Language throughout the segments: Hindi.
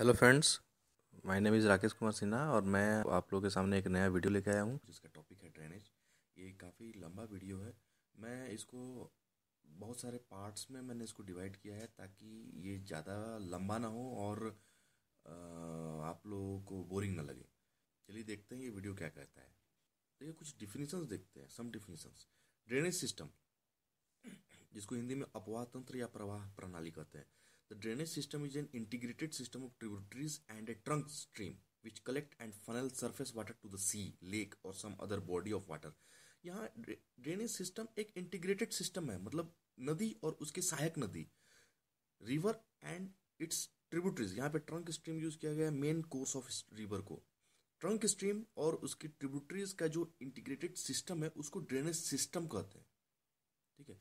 Hello friends my name is Rakesh Kumar Sinha और मैं आप लोगों के सामने एक नया वीडियो लेके आया हूँ जिसका टॉपिक है ड्रेनेज ये काफ़ी लंबा वीडियो है मैं इसको बहुत सारे पार्ट्स में मैंने इसको डिवाइड किया है ताकि ये ज़्यादा लंबा ना हो और आप लोगों को बोरिंग ना लगे चलिए देखते हैं ये वीडियो क्या कहता है तो ये कुछ डिफिनीशंस देखते हैं सम डिफिनीशंस ड्रेनेज सिस्टम जिसको हिंदी में अपवाह तंत्र या प्रवाह प्रणाली कहते हैं The drainage system is an integrated system of tributaries and a trunk stream which collect and funnel surface water to the sea, lake और some other body of water. यहाँ ड्रेनेज सिस्टम एक इंटीग्रेटेड सिस्टम है मतलब नदी और उसके सहायक नदी रिवर एंड इट्स ट्रिब्यूटरीज यहाँ पे ट्रंक स्ट्रीम यूज किया गया है मेन कोर्स ऑफ रिवर को ट्रंक स्ट्रीम और उसकी ट्रिब्यूटरीज का जो इंटीग्रेटेड सिस्टम है उसको ड्रेनेज सिस्टम कहते हैं ठीक है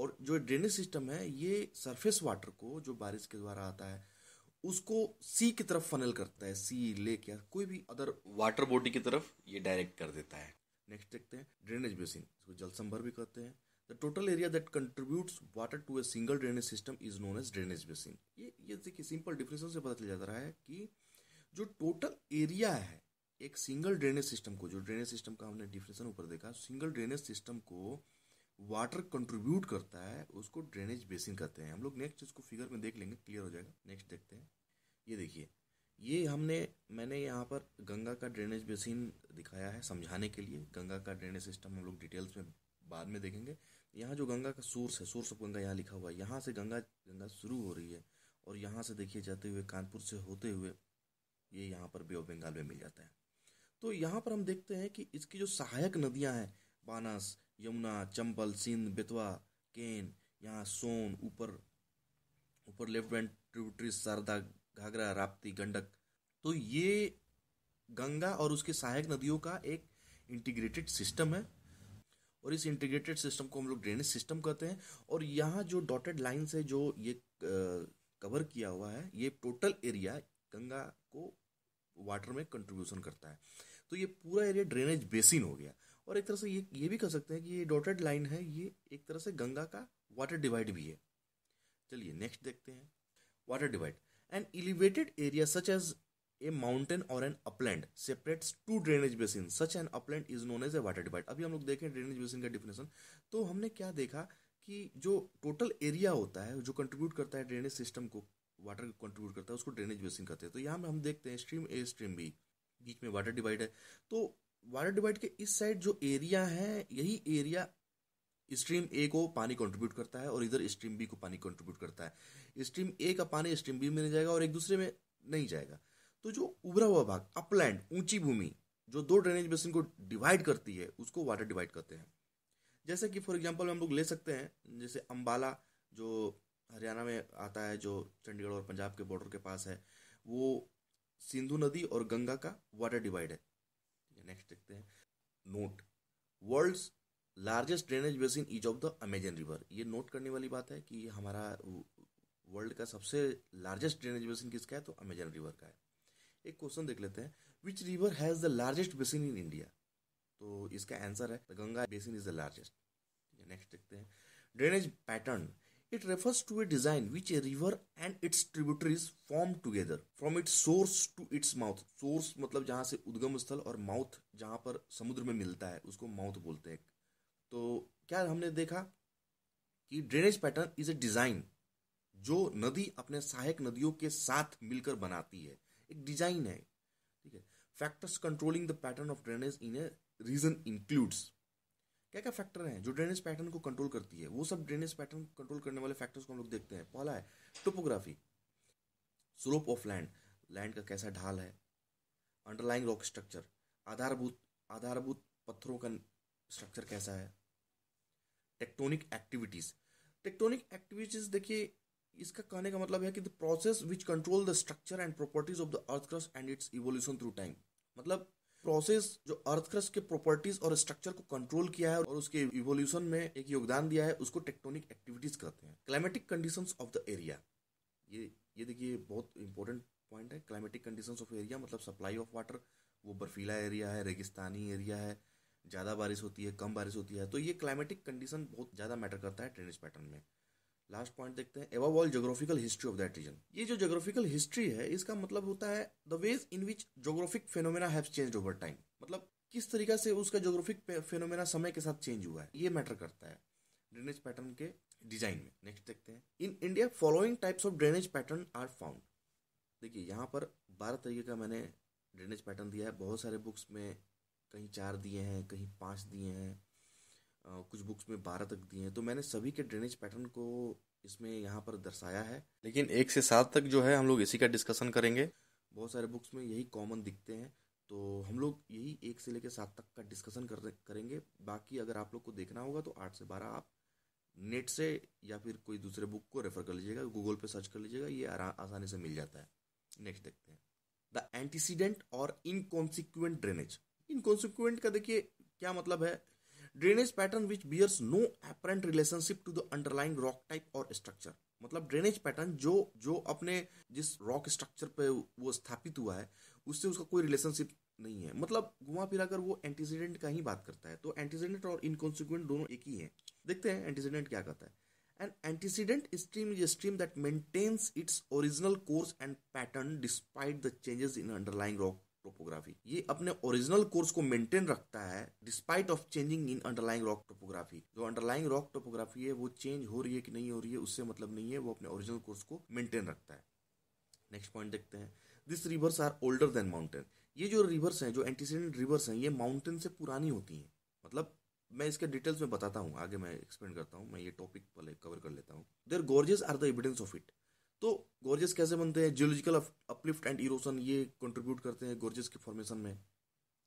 और जो ड्रेनेज सिस्टम है ये सरफेस वाटर को जो बारिश के द्वारा आता है उसको सी की तरफ फनल करता है सी लेक या कोई भी अदर वाटर बॉडी की तरफ ये डायरेक्ट कर देता है नेक्स्ट देखते हैं ड्रेनेज बेसिन इसको जल संभर भी कहते हैं the total area that contribute water to a single drainage system is known as drainage basin ये ये देखिए सिंपल डिफिनेशन से पता चल रहा है कि जो टोटल एरिया है एक सिंगल ड्रेनेज सिस्टम को जो ड्रेनेज सिस्टम का हमने डिफिनेशन ऊपर देखा सिंगल ड्रेनेज सिस्टम को वाटर कंट्रीब्यूट करता है उसको ड्रेनेज बेसिन कहते हैं हम लोग नेक्स्ट इसको फिगर में देख लेंगे क्लियर हो जाएगा नेक्स्ट देखते हैं ये देखिए ये हमने मैंने यहाँ पर गंगा का ड्रेनेज बेसिन दिखाया है समझाने के लिए गंगा का ड्रेनेज सिस्टम हम लोग डिटेल्स में बाद में देखेंगे यहाँ जो गंगा का सोर्स है सोर्स ऑफ गंगा यहाँ लिखा हुआ है यहाँ से गंगा गंगा शुरू हो रही है और यहाँ से देखिए जाते हुए कानपुर से होते हुए ये यहाँ पर बे ऑफ बंगाल में मिल जाता है तो यहाँ पर हम देखते हैं कि इसकी जो सहायक नदियाँ हैं बानास यमुना चंबल सिंध बेतवा केन यहाँ सोन ऊपर ऊपर left bank tributary Sharda Ghaghara Rapti Gandak तो ये गंगा और उसके सहायक नदियों का एक इंटीग्रेटेड सिस्टम है और इस इंटीग्रेटेड सिस्टम को हम लोग ड्रेनेज सिस्टम कहते हैं और यहाँ जो डॉटेड लाइन से जो ये कवर किया हुआ है ये टोटल एरिया गंगा को वाटर में कंट्रीब्यूशन करता है तो ये पूरा एरिया ड्रेनेज बेसिन हो गया और एक तरह से ये ये भी कह सकते हैं कि ये डॉटेड लाइन है ये एक तरह से गंगा का वाटर डिवाइड भी है चलिए नेक्स्ट देखते हैं water divide an elevated area such as a mountain और an upland separates two drainage basin such an upland is known as a water divide अभी हम लोग देखें ड्रेनेज बेसिन का डिफिनेशन तो हमने क्या देखा कि जो टोटल एरिया होता है जो कंट्रीब्यूट करता है ड्रेनेज सिस्टम को वाटर कंट्रीब्यूट करता है उसको ड्रेनेज बेसिन कहते हैं तो यहाँ में हम देखते हैं स्ट्रीम ए स्ट्रीम बी बीच में वाटर डिवाइड है तो वाटर डिवाइड के इस साइड जो एरिया है यही एरिया स्ट्रीम ए को पानी कंट्रीब्यूट करता है और इधर स्ट्रीम बी को पानी कंट्रीब्यूट करता है स्ट्रीम ए का पानी स्ट्रीम बी में नहीं जाएगा और एक दूसरे में नहीं जाएगा तो जो उभरा हुआ भाग अपलैंड ऊंची भूमि जो दो ड्रेनेज बेसिन को डिवाइड करती है उसको वाटर डिवाइड करते हैं जैसे कि फॉर एग्जाम्पल हम लोग ले सकते हैं जैसे अम्बाला जो हरियाणा में आता है जो चंडीगढ़ और पंजाब के बॉर्डर के पास है वो सिंधु नदी और गंगा का वाटर डिवाइड है नेक्स्ट देखते हैं note world's largest drainage basin is of the Amazon river ये नोट करने वाली बात है कि हमारा वर्ल्ड का सबसे लार्जेस्ट ड्रेनेज बेसिन किसका है तो अमेजन रिवर का है एक क्वेश्चन देख लेते हैं which river has the largest basin in India तो इसका आंसर है Ganga basin is the largest next देखते हैं drainage pattern It refers to a design which a river and its tributaries form together from its source to its mouth. Source मतलब जहाँ से उद्गम स्थल और माउथ जहाँ पर समुद्र में मिलता है उसको माउथ बोलते हैं तो क्या हमने देखा कि drainage pattern is a design जो नदी अपने सहायक नदियों के साथ मिलकर बनाती है एक डिजाइन है ठीक है factors controlling the pattern of drainage in a region includes क्या क्या फैक्टर हैं जो ड्रेनेज पैटर्न को कंट्रोल करती है वो सब ड्रेनेज पैटर्न को कंट्रोल करने वाले फैक्टर्स को हम लोग देखते हैं पहला है topography slope of land land का कैसा ढाल है अंडरलाइंग रॉक स्ट्रक्चर आधारभूत आधारभूत पत्थरों का स्ट्रक्चर कैसा है टेक्टोनिक एक्टिविटीज टेक्टोनिक एक्टिविटीज देखिए इसका कहने का मतलब है कि the process which control the structure and properties of the earth crust and its evolution through time मतलब प्रोसेस जो अर्थक्रस्ट के प्रॉपर्टीज और स्ट्रक्चर को कंट्रोल किया है और उसके इवोल्यूशन में एक योगदान दिया है उसको टेक्टोनिक एक्टिविटीज कहते हैं climatic condition of the area ये ये देखिए बहुत इंपॉर्टेंट पॉइंट है क्लाइमेटिक कंडीशन ऑफ एरिया मतलब सप्लाई ऑफ वाटर वो बर्फीला एरिया है रेगिस्तानी एरिया है ज़्यादा बारिश होती है कम बारिश होती है तो ये क्लाइमेटिक कंडीशन बहुत ज़्यादा मैटर करता है ड्रेनेज पैटर्न में लास्ट पॉइंट देखते हैं above all geographical history of that region ये जो जोग्राफिकल हिस्ट्री है इसका मतलब होता है the ways in which geographic phenomena have change over time मतलब किस तरीके से उसका जोग्राफिक फेनोमेना समय के साथ चेंज हुआ है ये मैटर करता है ड्रेनेज पैटर्न के डिजाइन में नेक्स्ट देखते हैं in India following types of drainage pattern are found देखिए यहाँ पर बारह तरीके का मैंने ड्रेनेज पैटर्न दिया है बहुत सारे बुक्स में कहीं चार दिए हैं कहीं पाँच दिए हैं कुछ बुक्स में बारह तक दिए हैं तो मैंने सभी के ड्रेनेज पैटर्न को इसमें यहाँ पर दर्शाया है लेकिन एक से सात तक जो है हम लोग इसी का डिस्कशन करेंगे बहुत सारे बुक्स में यही कॉमन दिखते हैं तो हम लोग यही एक से लेकर सात तक का डिस्कशन कर करेंगे बाकी अगर आप लोग को देखना होगा तो आठ से बारह आप नेट से या फिर कोई दूसरे बुक को रेफर कर लीजिएगा गूगल पे सर्च कर लीजिएगा ये आसानी से मिल जाता है नेक्स्ट देखते हैं द एंटीसीडेंट और इनकॉन्सिक्वेंट ड्रेनेज इनकॉन्सिक्वेंट का देखिए क्या मतलब है drainage pattern which bears no apparent relationship to the underlying rock type और स्ट्रक्चर मतलब ड्रेनेज पैटर्न जो जो अपने जिस रॉक स्ट्रक्चर पे वो स्थापित हुआ है उससे उसका कोई रिलेशनशिप नहीं है मतलब घुमा फिरा कर वो एंटीसीडेंट का ही बात करता है तो एंटीसीडेंट और इनकॉन्सिक्वेंट दोनों एक ही है देखते हैं एंटीसीडेंट क्या कहता है an antecedent stream is stream that maintains its original course and pattern despite the changes in underlying rock topography ये अपने ओरिजिनल कोर्स को मेंटेन रखता है despite of changing in underlying rock topography जो अंडरलाइंग रॉक टोपोग्राफी है वो चेंज हो रही है कि नहीं हो रही है उससे मतलब नहीं है वो अपने ओरिजिनल कोर्स को मेंटेन रखता है नेक्स्ट पॉइंट देखते हैं this rivers are older than mountain ये जो रिवर्स हैं जो एंटीसीडेंट रिवर्स हैं ये माउंटेन से पुरानी होती हैं मतलब मैं इसके डिटेल्स में बताता हूँ आगे मैं एक्सप्लेन करता हूँ मैं ये टॉपिक पहले कवर कर लेता हूँ there gorges are the evidence of it तो गोर्जेस कैसे बनते हैं जियोलॉजिकल अपलिफ्ट एंड इरोसन ये कंट्रीब्यूट करते हैं गोर्जेस के फॉर्मेशन में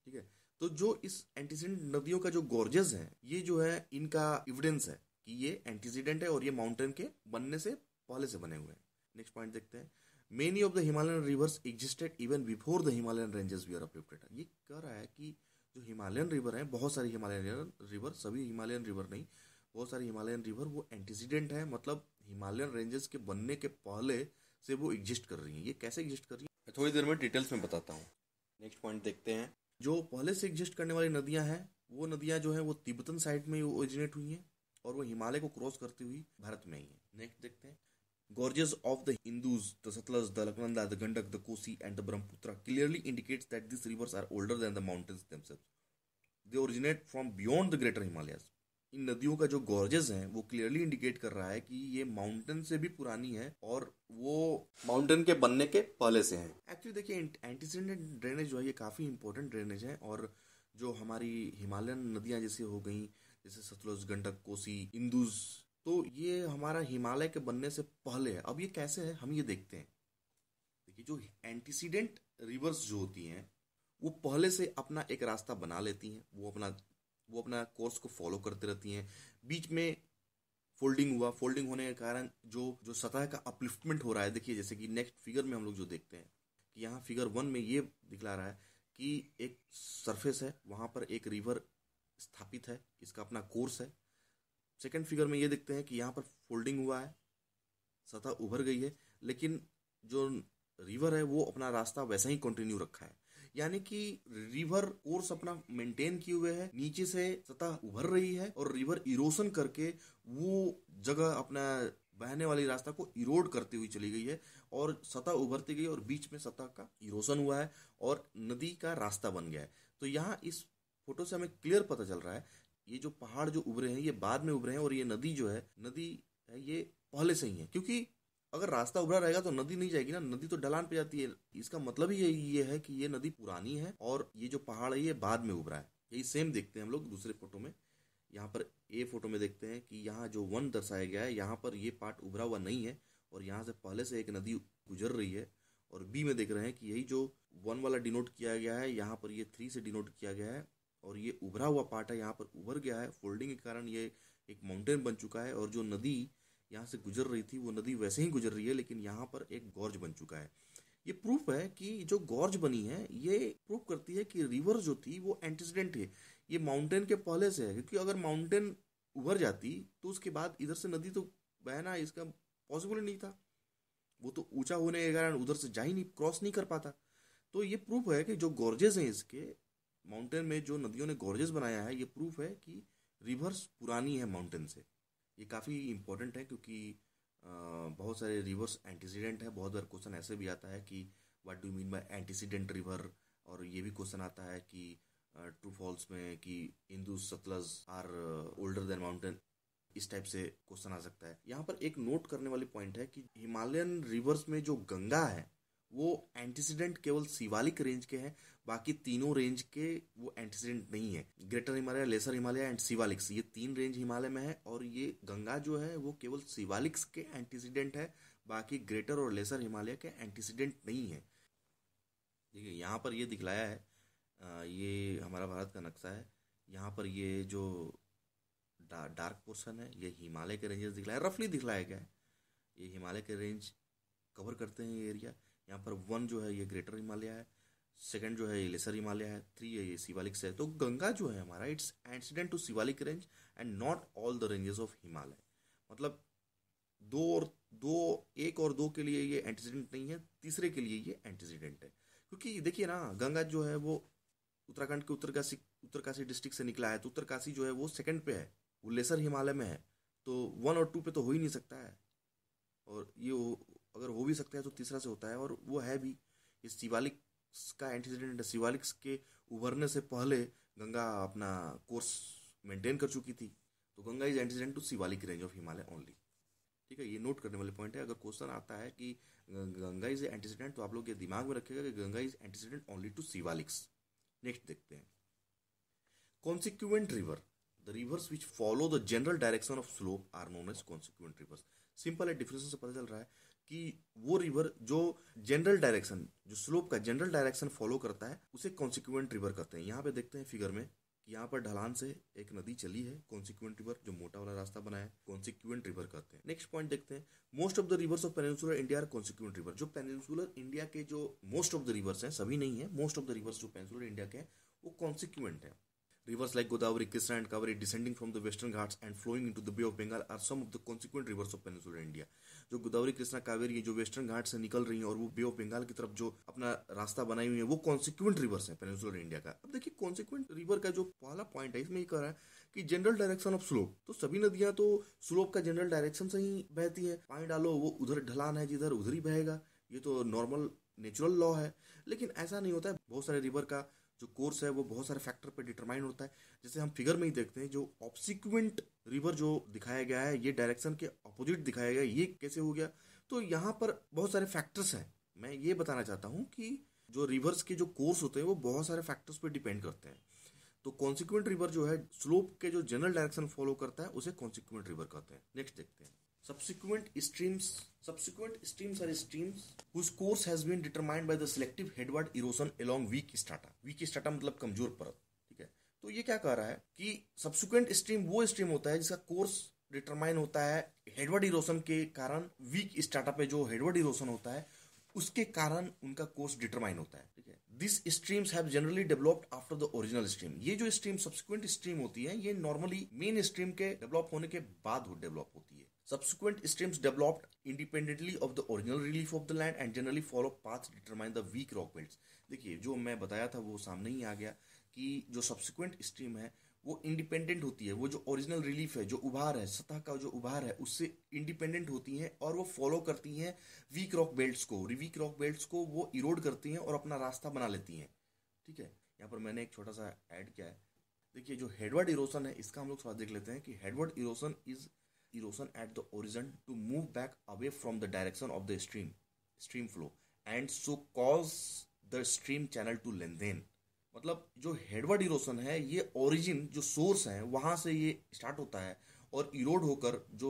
ठीक है तो जो इस एंटीसीडेंट नदियों का जो गोर्जेस है ये जो है इनका एविडेंस है कि ये एंटीसीडेंट है और ये माउंटेन के बनने से पहले से बने हुए हैं नेक्स्ट पॉइंट देखते हैं many of the Himalayan rivers existed even before the Himalayan ranges we are uplifted ये कह रहा है कि जो हिमालयन रिवर है बहुत सारी हिमालयन रिवर सभी हिमालयन रिवर नहीं बहुत सारे हिमालयन रिवर वो एंटीसीडेंट है मतलब हिमालयन रेंजेस के बनने के पहले से वो एग्जिस्ट कर रही हैं ये कैसे एग्जिस्ट कर रही हैं मैं थोड़ी देर में डिटेल्स में बताता हूँ नेक्स्ट पॉइंट देखते हैं जो पहले से एग्जिस्ट करने वाली नदियां हैं वो नदियां जो है वो तिब्बतन साइड में ओरिजिनेट हुई हैं और वो हिमालय को क्रॉस करती हुई भारत में ही है नेक्स्ट देखते हैं gorges of the Indus the Sutlej the Alaknanda the Gandak the Kosi and the Brahmaputra clearly indicates that this rivers are older than the mountains they originate from beyond the greater Himalayas इन नदियों का जो गॉर्जेस है वो क्लियरली इंडिकेट कर रहा है कि ये माउंटेन से भी पुरानी है और वो माउंटेन के बनने के पहले से है एक्चुअली देखिए एंटीसीडेंट ड्रेनेज जो है ये काफ़ी इंपॉर्टेंट ड्रेनेज है और जो हमारी हिमालयन नदियाँ जैसे हो गई जैसे सतलुज गंडक कोसी इंदूज तो ये हमारा हिमालय के बनने से पहले है अब ये कैसे है हम ये देखते हैं देखिए जो एंटीसीडेंट रिवर्स जो होती हैं वो पहले से अपना एक रास्ता बना लेती हैं वो अपना वो अपना कोर्स को फॉलो करते रहती हैं बीच में फोल्डिंग हुआ फोल्डिंग होने के कारण जो जो सतह का अपलिफ्टमेंट हो रहा है देखिए जैसे कि नेक्स्ट फिगर में हम लोग जो देखते हैं कि यहाँ फिगर वन में ये दिखला रहा है कि एक सरफेस है वहाँ पर एक रिवर स्थापित है इसका अपना कोर्स है सेकेंड फिगर में ये देखते हैं कि यहाँ पर फोल्डिंग हुआ है सतह उभर गई है लेकिन जो रिवर है वो अपना रास्ता वैसा ही कंटिन्यू रखा है यानी कि रिवर कोर्स अपना मेंटेन किए हुए है नीचे से सतह उभर रही है और रिवर इरोशन करके वो जगह अपना बहने वाली रास्ता को इरोड करती हुई चली गई है और सतह उभरती गई और बीच में सतह का इरोशन हुआ है और नदी का रास्ता बन गया है तो यहाँ इस फोटो से हमें क्लियर पता चल रहा है ये जो पहाड़ जो उभरे हैं ये बाद में उभरे हैं और ये नदी जो है नदी है ये पहले से ही है क्योंकि अगर रास्ता उभरा रहेगा तो नदी नहीं जाएगी ना नदी तो ढलान पे जाती है इसका मतलब ही ये है कि ये नदी पुरानी है और ये जो पहाड़ है ये बाद में उभरा है यही सेम देखते हैं हम लोग दूसरे फोटो में यहाँ पर ए फोटो में देखते हैं कि यहाँ जो वन दर्शाया गया है यहाँ पर ये पार्ट उभरा हुआ नहीं है और यहाँ से पहले से एक नदी गुजर रही है और बी में देख रहे हैं कि यही जो वन वाला डिनोट किया गया है यहाँ पर ये थ्री से डिनोट किया गया है और ये उभरा हुआ पार्ट है यहाँ पर उभर गया है फोल्डिंग के कारण ये एक माउंटेन बन चुका है और जो नदी यहाँ से गुजर रही थी वो नदी वैसे ही गुजर रही है लेकिन यहाँ पर एक गॉर्ज बन चुका है ये प्रूफ है कि जो गॉर्ज बनी है ये प्रूफ करती है कि रिवर जो थी वो एंटीसीडेंट है ये माउंटेन के पहले से है क्योंकि अगर माउंटेन उभर जाती तो उसके बाद इधर से नदी तो बहना इसका पॉसिबल ही नहीं था वो तो ऊंचा होने के कारण उधर से जा ही नहीं क्रॉस नहीं कर पाता तो ये प्रूफ है कि जो गॉर्जेज हैं इसके माउंटेन में जो नदियों ने गॉर्जेज बनाया है ये प्रूफ है कि रिवर्स पुरानी है माउंटेन से ये काफ़ी इम्पोर्टेंट है क्योंकि बहुत सारे रिवर्स एंटीसीडेंट है बहुत बार क्वेश्चन ऐसे भी आता है कि what do mean by antecedent river और ये भी क्वेश्चन आता है कि ट्रू फॉल्स में कि Indus Sutlej are older than mountain इस टाइप से क्वेश्चन आ सकता है यहाँ पर एक नोट करने वाली पॉइंट है कि हिमालयन रिवर्स में जो गंगा है वो एंटीसीडेंट केवल शिवालिक रेंज के हैं बाकी तीनों रेंज के वो एंटीसीडेंट नहीं है greater Himalaya lesser Himalaya and Shivaliks ये तीन रेंज हिमालय में है और ये गंगा जो है वो केवल शिवालिक्स के एंटीसीडेंट है बाकी ग्रेटर और लेसर हिमालय के एंटीसीडेंट नहीं है देखिए यहाँ पर ये दिखलाया है ये हमारा भारत का नक्शा है यहाँ पर ये जो डा, डार्क पोर्शन है ये हिमालय के रेंजेस दिखलाया रफली दिखलाया गया है ये हिमालय के रेंज कवर करते हैं ये एरिया यहाँ पर वन जो है ये ग्रेटर हिमालय है सेकंड जो है ये लेसर हिमालय है थ्री है ये शिवालिक से है तो गंगा जो है हमारा it's antecedent to Shivalik range and not all the ranges of Himalaya मतलब दो और दो एक और दो के लिए ये एंटीसीडेंट नहीं है तीसरे के लिए ये एंटीसीडेंट है क्योंकि देखिए ना गंगा जो है वो उत्तराखंड के उत्तरकाशी उत्तरकाशी डिस्ट्रिक्ट से निकला है तो उत्तरकाशी जो है वो सेकंड पे है वो लेसर हिमालय में है तो वन और टू पे तो हो ही नहीं सकता है और ये अगर हो भी सकता है तो तीसरा से होता है और वो है भी ये शिवालिक्स का एंटीसीडेंट शिवालिक्स के उभरने से पहले गंगा अपना कोर्स मेंटेन कर चुकी थी तो Ganga is antecedent to Shivalik range of Himalaya only ठीक है ये नोट करने वाले पॉइंट है अगर क्वेश्चन आता है कि गंगा इज एंटीसीडेंट तो आप लोग ये दिमाग में रखेगा कि Ganga is antecedent only to Shivaliks next देखते हैं consequent river the rivers which follow the general direction of slope are known as consequent rivers simple है डिफरेंस से पता चल रहा है कि वो रिवर जो जनरल डायरेक्शन जो स्लोप का जनरल डायरेक्शन फॉलो करता है उसे कॉन्सिक्वेंट रिवर कहते हैं यहाँ पे देखते हैं फिगर में कि यहाँ पर ढलान से एक नदी चली है कॉन्सिक्वेंट रिवर जो मोटा वाला रास्ता बनाया है कॉन्सिक्वेंट रिवर कहते हैं नेक्स्ट पॉइंट देखते हैं most of the rivers of peninsular India are consequent river जो पेनिनसुलर इंडिया के जो मोस्ट ऑफ द रिवर्स हैं सभी नहीं है मोस्ट ऑफ द रिवर्स जो पेनिनसुलर इंडिया के हैं वो कॉन्सिक्वेंट है Rivers like Godavari, Krishna and Kaveri descending from the western ghats and flowing into the Bay of Bengal are some of the consequent rivers of peninsular India. जो गोदावरी कृष्णा कावेरी है जो वेस्टर्न घाट से निकल रही है और वो बे ऑफ बंगाल की तरफ जो अपना रास्ता बनाई हुई है वो कॉन्सिक्वेंट रिवर्स है पेनिसुलर इंडिया का अब देखिए कॉन्सिक्वेंट रिवर का जो पहला पॉइंट है इसमें ये कह रहा है कि जनरल डायरेक्शन ऑफ स्लोप तो सभी नदियां तो स्लोप का जनरल डायरेक्शन से ही बहती है पानी डालो वो उधर ढलान है जिधर उधर ही बहेगा ये तो नॉर्मल नेचुरल लॉ है लेकिन ऐसा नहीं होता है बहुत सारे रिवर का जो कोर्स है वो बहुत सारे फैक्टर पर डिटरमाइन होता है जैसे हम फिगर में ही देखते हैं जो ऑप्सिक्वेंट रिवर जो दिखाया गया है ये डायरेक्शन के अपोजिट दिखाया गया ये कैसे हो गया तो यहाँ पर बहुत सारे फैक्टर्स हैं मैं ये बताना चाहता हूँ कि जो रिवर्स के जो कोर्स होते हैं वो बहुत सारे फैक्टर्स पर डिपेंड करते हैं तो कॉन्सिक्वेंट रिवर जो है स्लोप के जो जनरल डायरेक्शन फॉलो करता है उसे कॉन्सिक्वेंट रिवर कहते हैं नेक्स्ट देखते हैं Subsequent streams subsequent streams are streams whose course has been determined by the selective headward erosion along weak strata. Weak strata मतलब कमजोर परत ठीक है तो ये क्या कह रहा है कि सब्सिक्वेंट स्ट्रीम वो स्ट्रीम होता है जिसका कोर्स डिटरमाइन होता है हेडवर्ड इरोशन के कारण वीक स्टार्टअप पे जो हेडवर्ड इरोसन होता है उसके कारण उनका कोर्स डिटरमाइन होता है ठीक है this streams have generally developed after the original stream ये जो स्ट्रीम सब्सिक्वेंट स्ट्रीम होती है ये नॉर्मली मेन स्ट्रीम के डेवलप होने के बाद डेवलप होती है Subsequent streams developed independently of the original relief of the land and generally follow path determine the weak rock belts. देखिए जो मैं बताया था वो सामने ही आ गया कि जो subsequent stream है वो independent होती है वो जो original relief है जो उभार है सतह का जो उभार है उससे independent होती हैं और वो follow करती हैं weak rock belts को weak rock belts को वो erode करती हैं और अपना रास्ता बना लेती हैं ठीक है यहाँ पर मैंने एक छोटा सा ऐड किया है देखिए जो हेडवर्ड इरोसन है इसका हम लोग थोड़ा देख लेते हैं कि headward erosion is erosion at the origin to move back away from the direction of the stream stream flow and so cause the stream channel to लेन मतलब जो हेडवर्ड इरोसन है ये ओरिजिन जो सोर्स है वहाँ से ये स्टार्ट होता है और इरोड होकर जो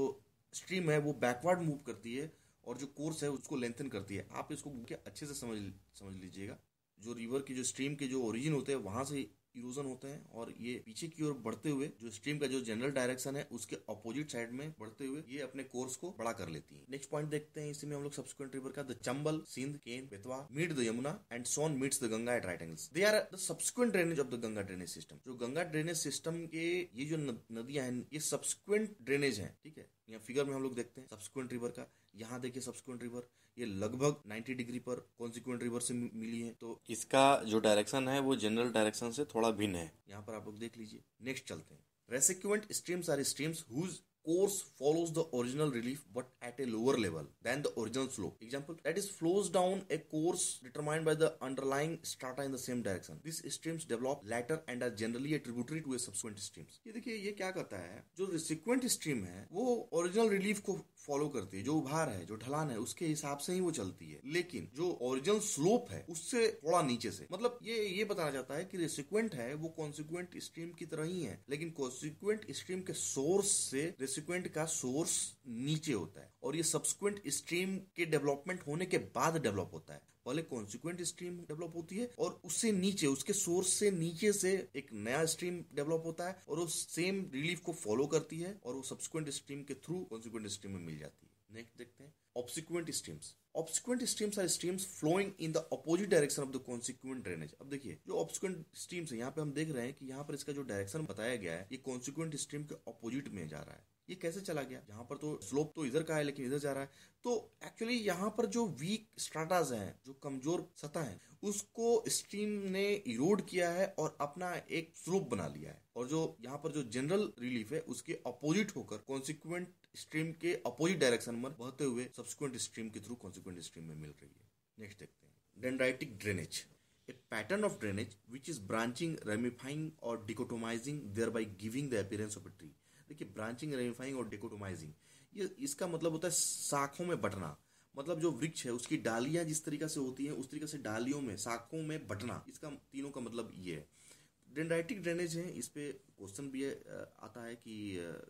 स्ट्रीम है वो बैकवर्ड मूव करती है और जो कोर्स है उसको लेंथन करती है आप इसको के अच्छे से समझ समझ लीजिएगा जो रिवर की जो स्ट्रीम के जो ओरिजिन होते हैं वहाँ से इरोजन होते हैं और ये पीछे की ओर बढ़ते हुए जो स्ट्रीम का जो जनरल डायरेक्शन है उसके अपोजिट साइड में बढ़ते हुए ये अपने कोर्स को बड़ा कर लेती है नेक्स्ट पॉइंट देखते हैं इसमें हम लोग सब्सिक्वेंट रिवर का the Chambal Sindh Ken Betwa meet the Yamuna and Son meets the Ganga at right angles they are the subsequent drainage of the Ganga drainage system जो गंगा ड्रेनेज सिस्टम के ये जो नदियां हैं ये सब्सिक्वेंट ड्रेनेज है ठीक है यहाँ फिगर में हम लोग देखते हैं सब्सिक्वेंट रिवर का यहाँ देखिए सब्सिक्वेंट रिवर ये लगभग 90 डिग्री पर कॉन्सिक्वेंट रिवर से मिली है तो इसका जो डायरेक्शन है वो जनरल डायरेक्शन से थोड़ा भिन्न है यहाँ पर आप लोग देख लीजिए नेक्स्ट चलते हैं resequent streams are streams whose course follows the original relief but at a lower level than the original flow example that is flows down a course determined by the underlying strata in the same direction this streams develop later and are generally tributary to a subsequent streams ये देखिए ये क्या करता है जो सिक्वेंट स्ट्रीम है वो ओरिजिनल रिलीफ को फॉलो करती है जो उभार है जो ढलान है उसके हिसाब से ही वो चलती है लेकिन जो ओरिजिनल स्लोप है उससे थोड़ा नीचे से मतलब ये ये बताना चाहता है कि रेसिक्वेंट है वो कॉन्सिक्वेंट स्ट्रीम की तरह ही है लेकिन कॉन्सिक्वेंट स्ट्रीम के सोर्स से रेसिक्वेंट का सोर्स नीचे होता है और ये सब्सिक्वेंट स्ट्रीम के डेवलपमेंट होने के बाद डेवलप होता है पहले कॉन्सिक्वेंट स्ट्रीम डेवलप होती है और उससे नीचे उसके सोर्स से नीचे से एक नया स्ट्रीम डेवलप होता है और उस सेम रिलीफ को फॉलो करती है और वो सब्सिक्वेंट स्ट्रीम के थ्रू कॉन्सिक्वेंट स्ट्रीम में मिल जाती है नेक्स्ट देखते हैं obsequent streams obsequent streams are streams flowing in the opposite direction of the consequent drainage अब देखिए जो ऑब्सिक्वेंट स्ट्रीम्स है यहाँ पे हम देख रहे हैं कि यहाँ पर इसका जो डायरेक्शन बताया गया है ये कॉन्सिक्वेंट स्ट्रीम के अपोजिट में जा रहा है ये कैसे चला गया यहाँ पर तो स्लोप तो इधर का है लेकिन इधर जा रहा है तो एक्चुअली यहाँ पर जो वीक स्ट्राटाज है जो कमजोर सतह है उसको स्ट्रीम ने इरोड किया है और अपना एक स्लोप बना लिया है और जो यहाँ पर जो जनरल रिलीफ है उसके अपोजिट होकर कॉन्सिक्वेंट स्ट्रीम के अपोजिट डायरेक्शन में बहते हुए सब्सिक्वेंट स्ट्रीम के थ्रू कॉन्सिक्वेंट स्ट्रीम में मिल रही है नेक्स्ट देखते हैं dendritic drainage a pattern of drainage which is branching ramifying और dichotomizing thereby giving the appearance of a tree देखिए ब्रांचिंग रेमिफाइंग और डिकोटोमाइजिंग ये इसका मतलब होता है शाखों में बटना मतलब जो वृक्ष है उसकी डालियां जिस तरीके से होती हैं उस तरीके से डालियों में शाखों में बटना इसका तीनों का मतलब ये है डेंड्राइटिक ड्रेनेज है इस पर क्वेश्चन भी आता है कि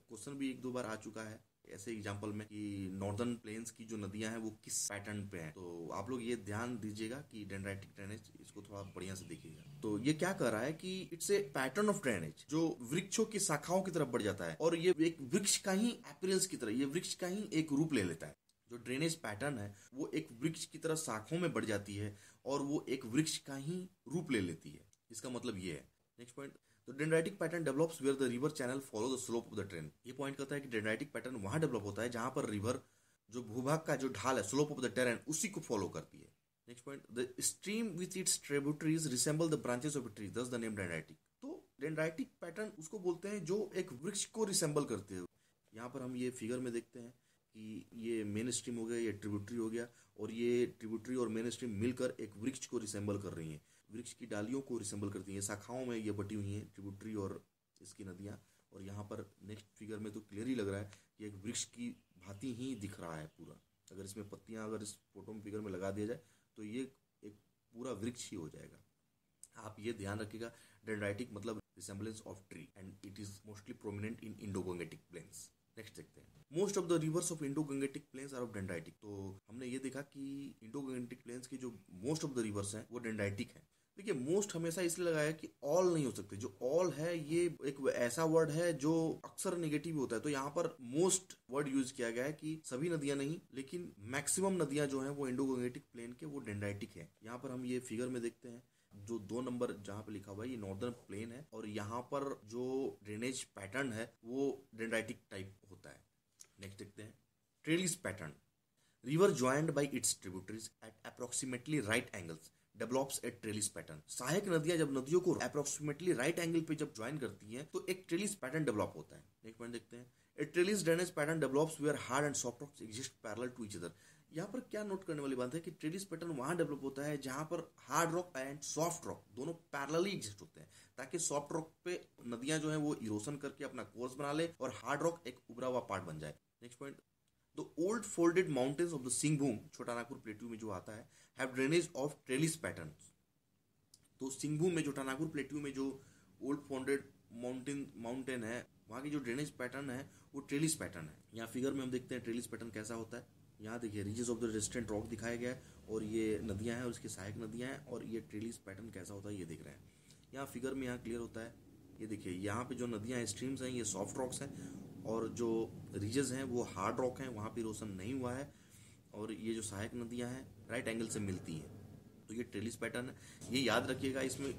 क्वेश्चन भी एक दो बार आ चुका है ऐसे एग्जाम्पल में कि नॉर्दर्न प्लेन्स की जो नदियां हैं वो किस पैटर्न पे हैं तो आप लोग ये ध्यान दीजिएगा कि डेंड्राइटिक ड्रेनेज इसको थोड़ा बढ़िया से देखिएगा तो ये क्या कर रहा है कि it's a pattern of drainage जो वृक्षों की शाखाओं की तरफ बढ़ जाता है और ये एक वृक्ष का ही अपीरेंस की तरह ये वृक्ष का ही एक रूप ले लेता है जो ड्रेनेज पैटर्न है वो एक वृक्ष की तरह शाखों में बढ़ जाती है और वो एक वृक्ष का ही रूप ले लेती है इसका मतलब ये है नेक्स्ट पॉइंट तो dendritic pattern develops where the river channel follow the slope of the terrain ये पॉइंट करता है कि डेंड्राइटिक पैटर्न वहां डेवलप होता है जहां पर रिवर जो भूभाग का जो ढाल है स्लोप ऑफ द टेरेन उसी को फॉलो करती है next point the stream with its tributaries resemble the branches of trees thus the name dendritic तो डेंड्राइटिक पैटर्न उसको बोलते हैं जो एक वृक्ष को रिसेंबल करते हैं यहाँ पर हम ये फिगर में देखते हैं कि ये मेन स्ट्रीम हो गया ये ट्रिब्यूटरी हो गया और ये ट्रिब्यूटरी और मेन स्ट्रीम मिलकर एक वृक्ष को रिसेंबल कर रही है वृक्ष की डालियों को रिसेंबल करती हैं शाखाओं में ये बटी हुई हैं ट्रिब्यूटरी और इसकी नदियाँ और यहाँ पर नेक्स्ट फिगर में तो क्लियर ही लग रहा है कि एक वृक्ष की भांति ही दिख रहा है पूरा अगर इसमें पत्तियाँ अगर इस फोटो में फिगर में लगा दिया जाए तो ये एक पूरा वृक्ष ही हो जाएगा आप ये ध्यान रखिएगा डेंड्राइटिक मतलब resemblance of tree and it is mostly prominent in Indo Gangetic plains next देखते हैं most of the rivers of Indo Gangetic plains are of dendritic तो हमने ये देखा कि इंडो गंगेटिक प्लेन्स के जो मोस्ट ऑफ द रिवर्स हैं वो डेंड्राइटिक हैं देखिए मोस्ट हमेशा इसलिए लगाया कि ऑल नहीं हो सकते जो ऑल है ये एक ऐसा वर्ड है जो अक्सर नेगेटिव होता है तो यहाँ पर मोस्ट वर्ड यूज किया गया है कि सभी नदियां नहीं लेकिन मैक्सिमम नदियां जो हैं वो इंडो गंगेटिक प्लेन के वो डेंडाइटिक है यहाँ पर हम ये फिगर में देखते हैं जो दो नंबर जहाँ पे लिखा हुआ है ये नॉर्दर्न प्लेन है और यहाँ पर जो ड्रेनेज पैटर्न है वो डेंडाइटिक टाइप होता है नेक्स्ट देखते हैं trellis pattern river joint by its tributaries at approximately right angles develops a trellis pattern सहायक नदियां जब नदियों को अप्रोक्सीमेटली राइट एंगल पे जब ज्वाइन करती हैं तो एक ट्रेलिस पैटर्न डेवलप होता है नेक्स्ट पॉइंट देखते हैं a trellis drainage pattern develops where hard and soft rocks exist parallel to each other यहाँ पर क्या नोट करने वाली बात है कि ट्रेलिस पैटर्न वहां डेवलप होता है जहां पर hard rock and soft rock दोनों पैरल एग्जिस्ट होते हैं ताकि सॉफ्ट रॉक पे नदियां जो है वो इरोशन करके अपना कोर्स बना ले और हार्ड रॉक एक उभरा हुआ पार्ट बन जाए next point the old folded mountains of the Singhbhum Chota Nagpur plateau में जो आता है have drainage of trellis pattern तो सिंहभूम में छोटा नागपुर प्लेट्यू में जो ओल्ड फोल्डेड माउंटेन माउंटेन है वहाँ की जो ड्रेनेज पैटर्न है वो ट्रेलिस पैटर्न है यहाँ फिगर में हम देखते हैं ट्रेलिस पैटर्न कैसा होता है यहाँ देखिए ridges of the resistant rock दिखाया गया है और ये नदियाँ हैं और इसके सहायक नदियाँ हैं और ये ट्रेलिस पैटर्न कैसा होता है ये देख रहे हैं यहाँ फिगर में यहाँ क्लियर होता है ये देखिए यहाँ पे जो नदियाँ स्ट्रीम्स हैं ये सॉफ्ट रॉक्स हैं और जो रीजज हैं वो हार्ड रॉक हैं वहाँ भी रोशन नहीं हुआ है और ये जो सहायक नदियाँ हैं राइट एंगल से मिलती हैं तो ये ट्रेलिस पैटर्न है ये याद रखिएगा इसमें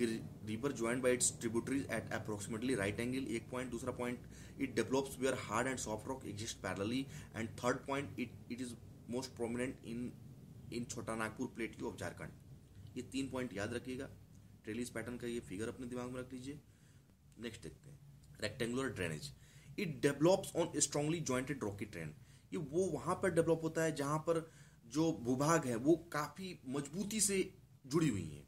कि river joint by its tributaries at approximately right angle एक पॉइंट दूसरा point it develops where hard and soft rock exist parallelly and third point it it is most prominent in in Chota Nagpur plateau की ऑफ झारखंड ये तीन पॉइंट याद रखिएगा ट्रेलिस पैटर्न का ये फिगर अपने दिमाग में रख लीजिए नेक्स्ट देखते हैं rectangular drainage it develops on strongly jointed rocky terrain ये वो वहां पर डेवलप होता है जहां पर जो भूभाग है वो काफ़ी मजबूती से जुड़ी हुई है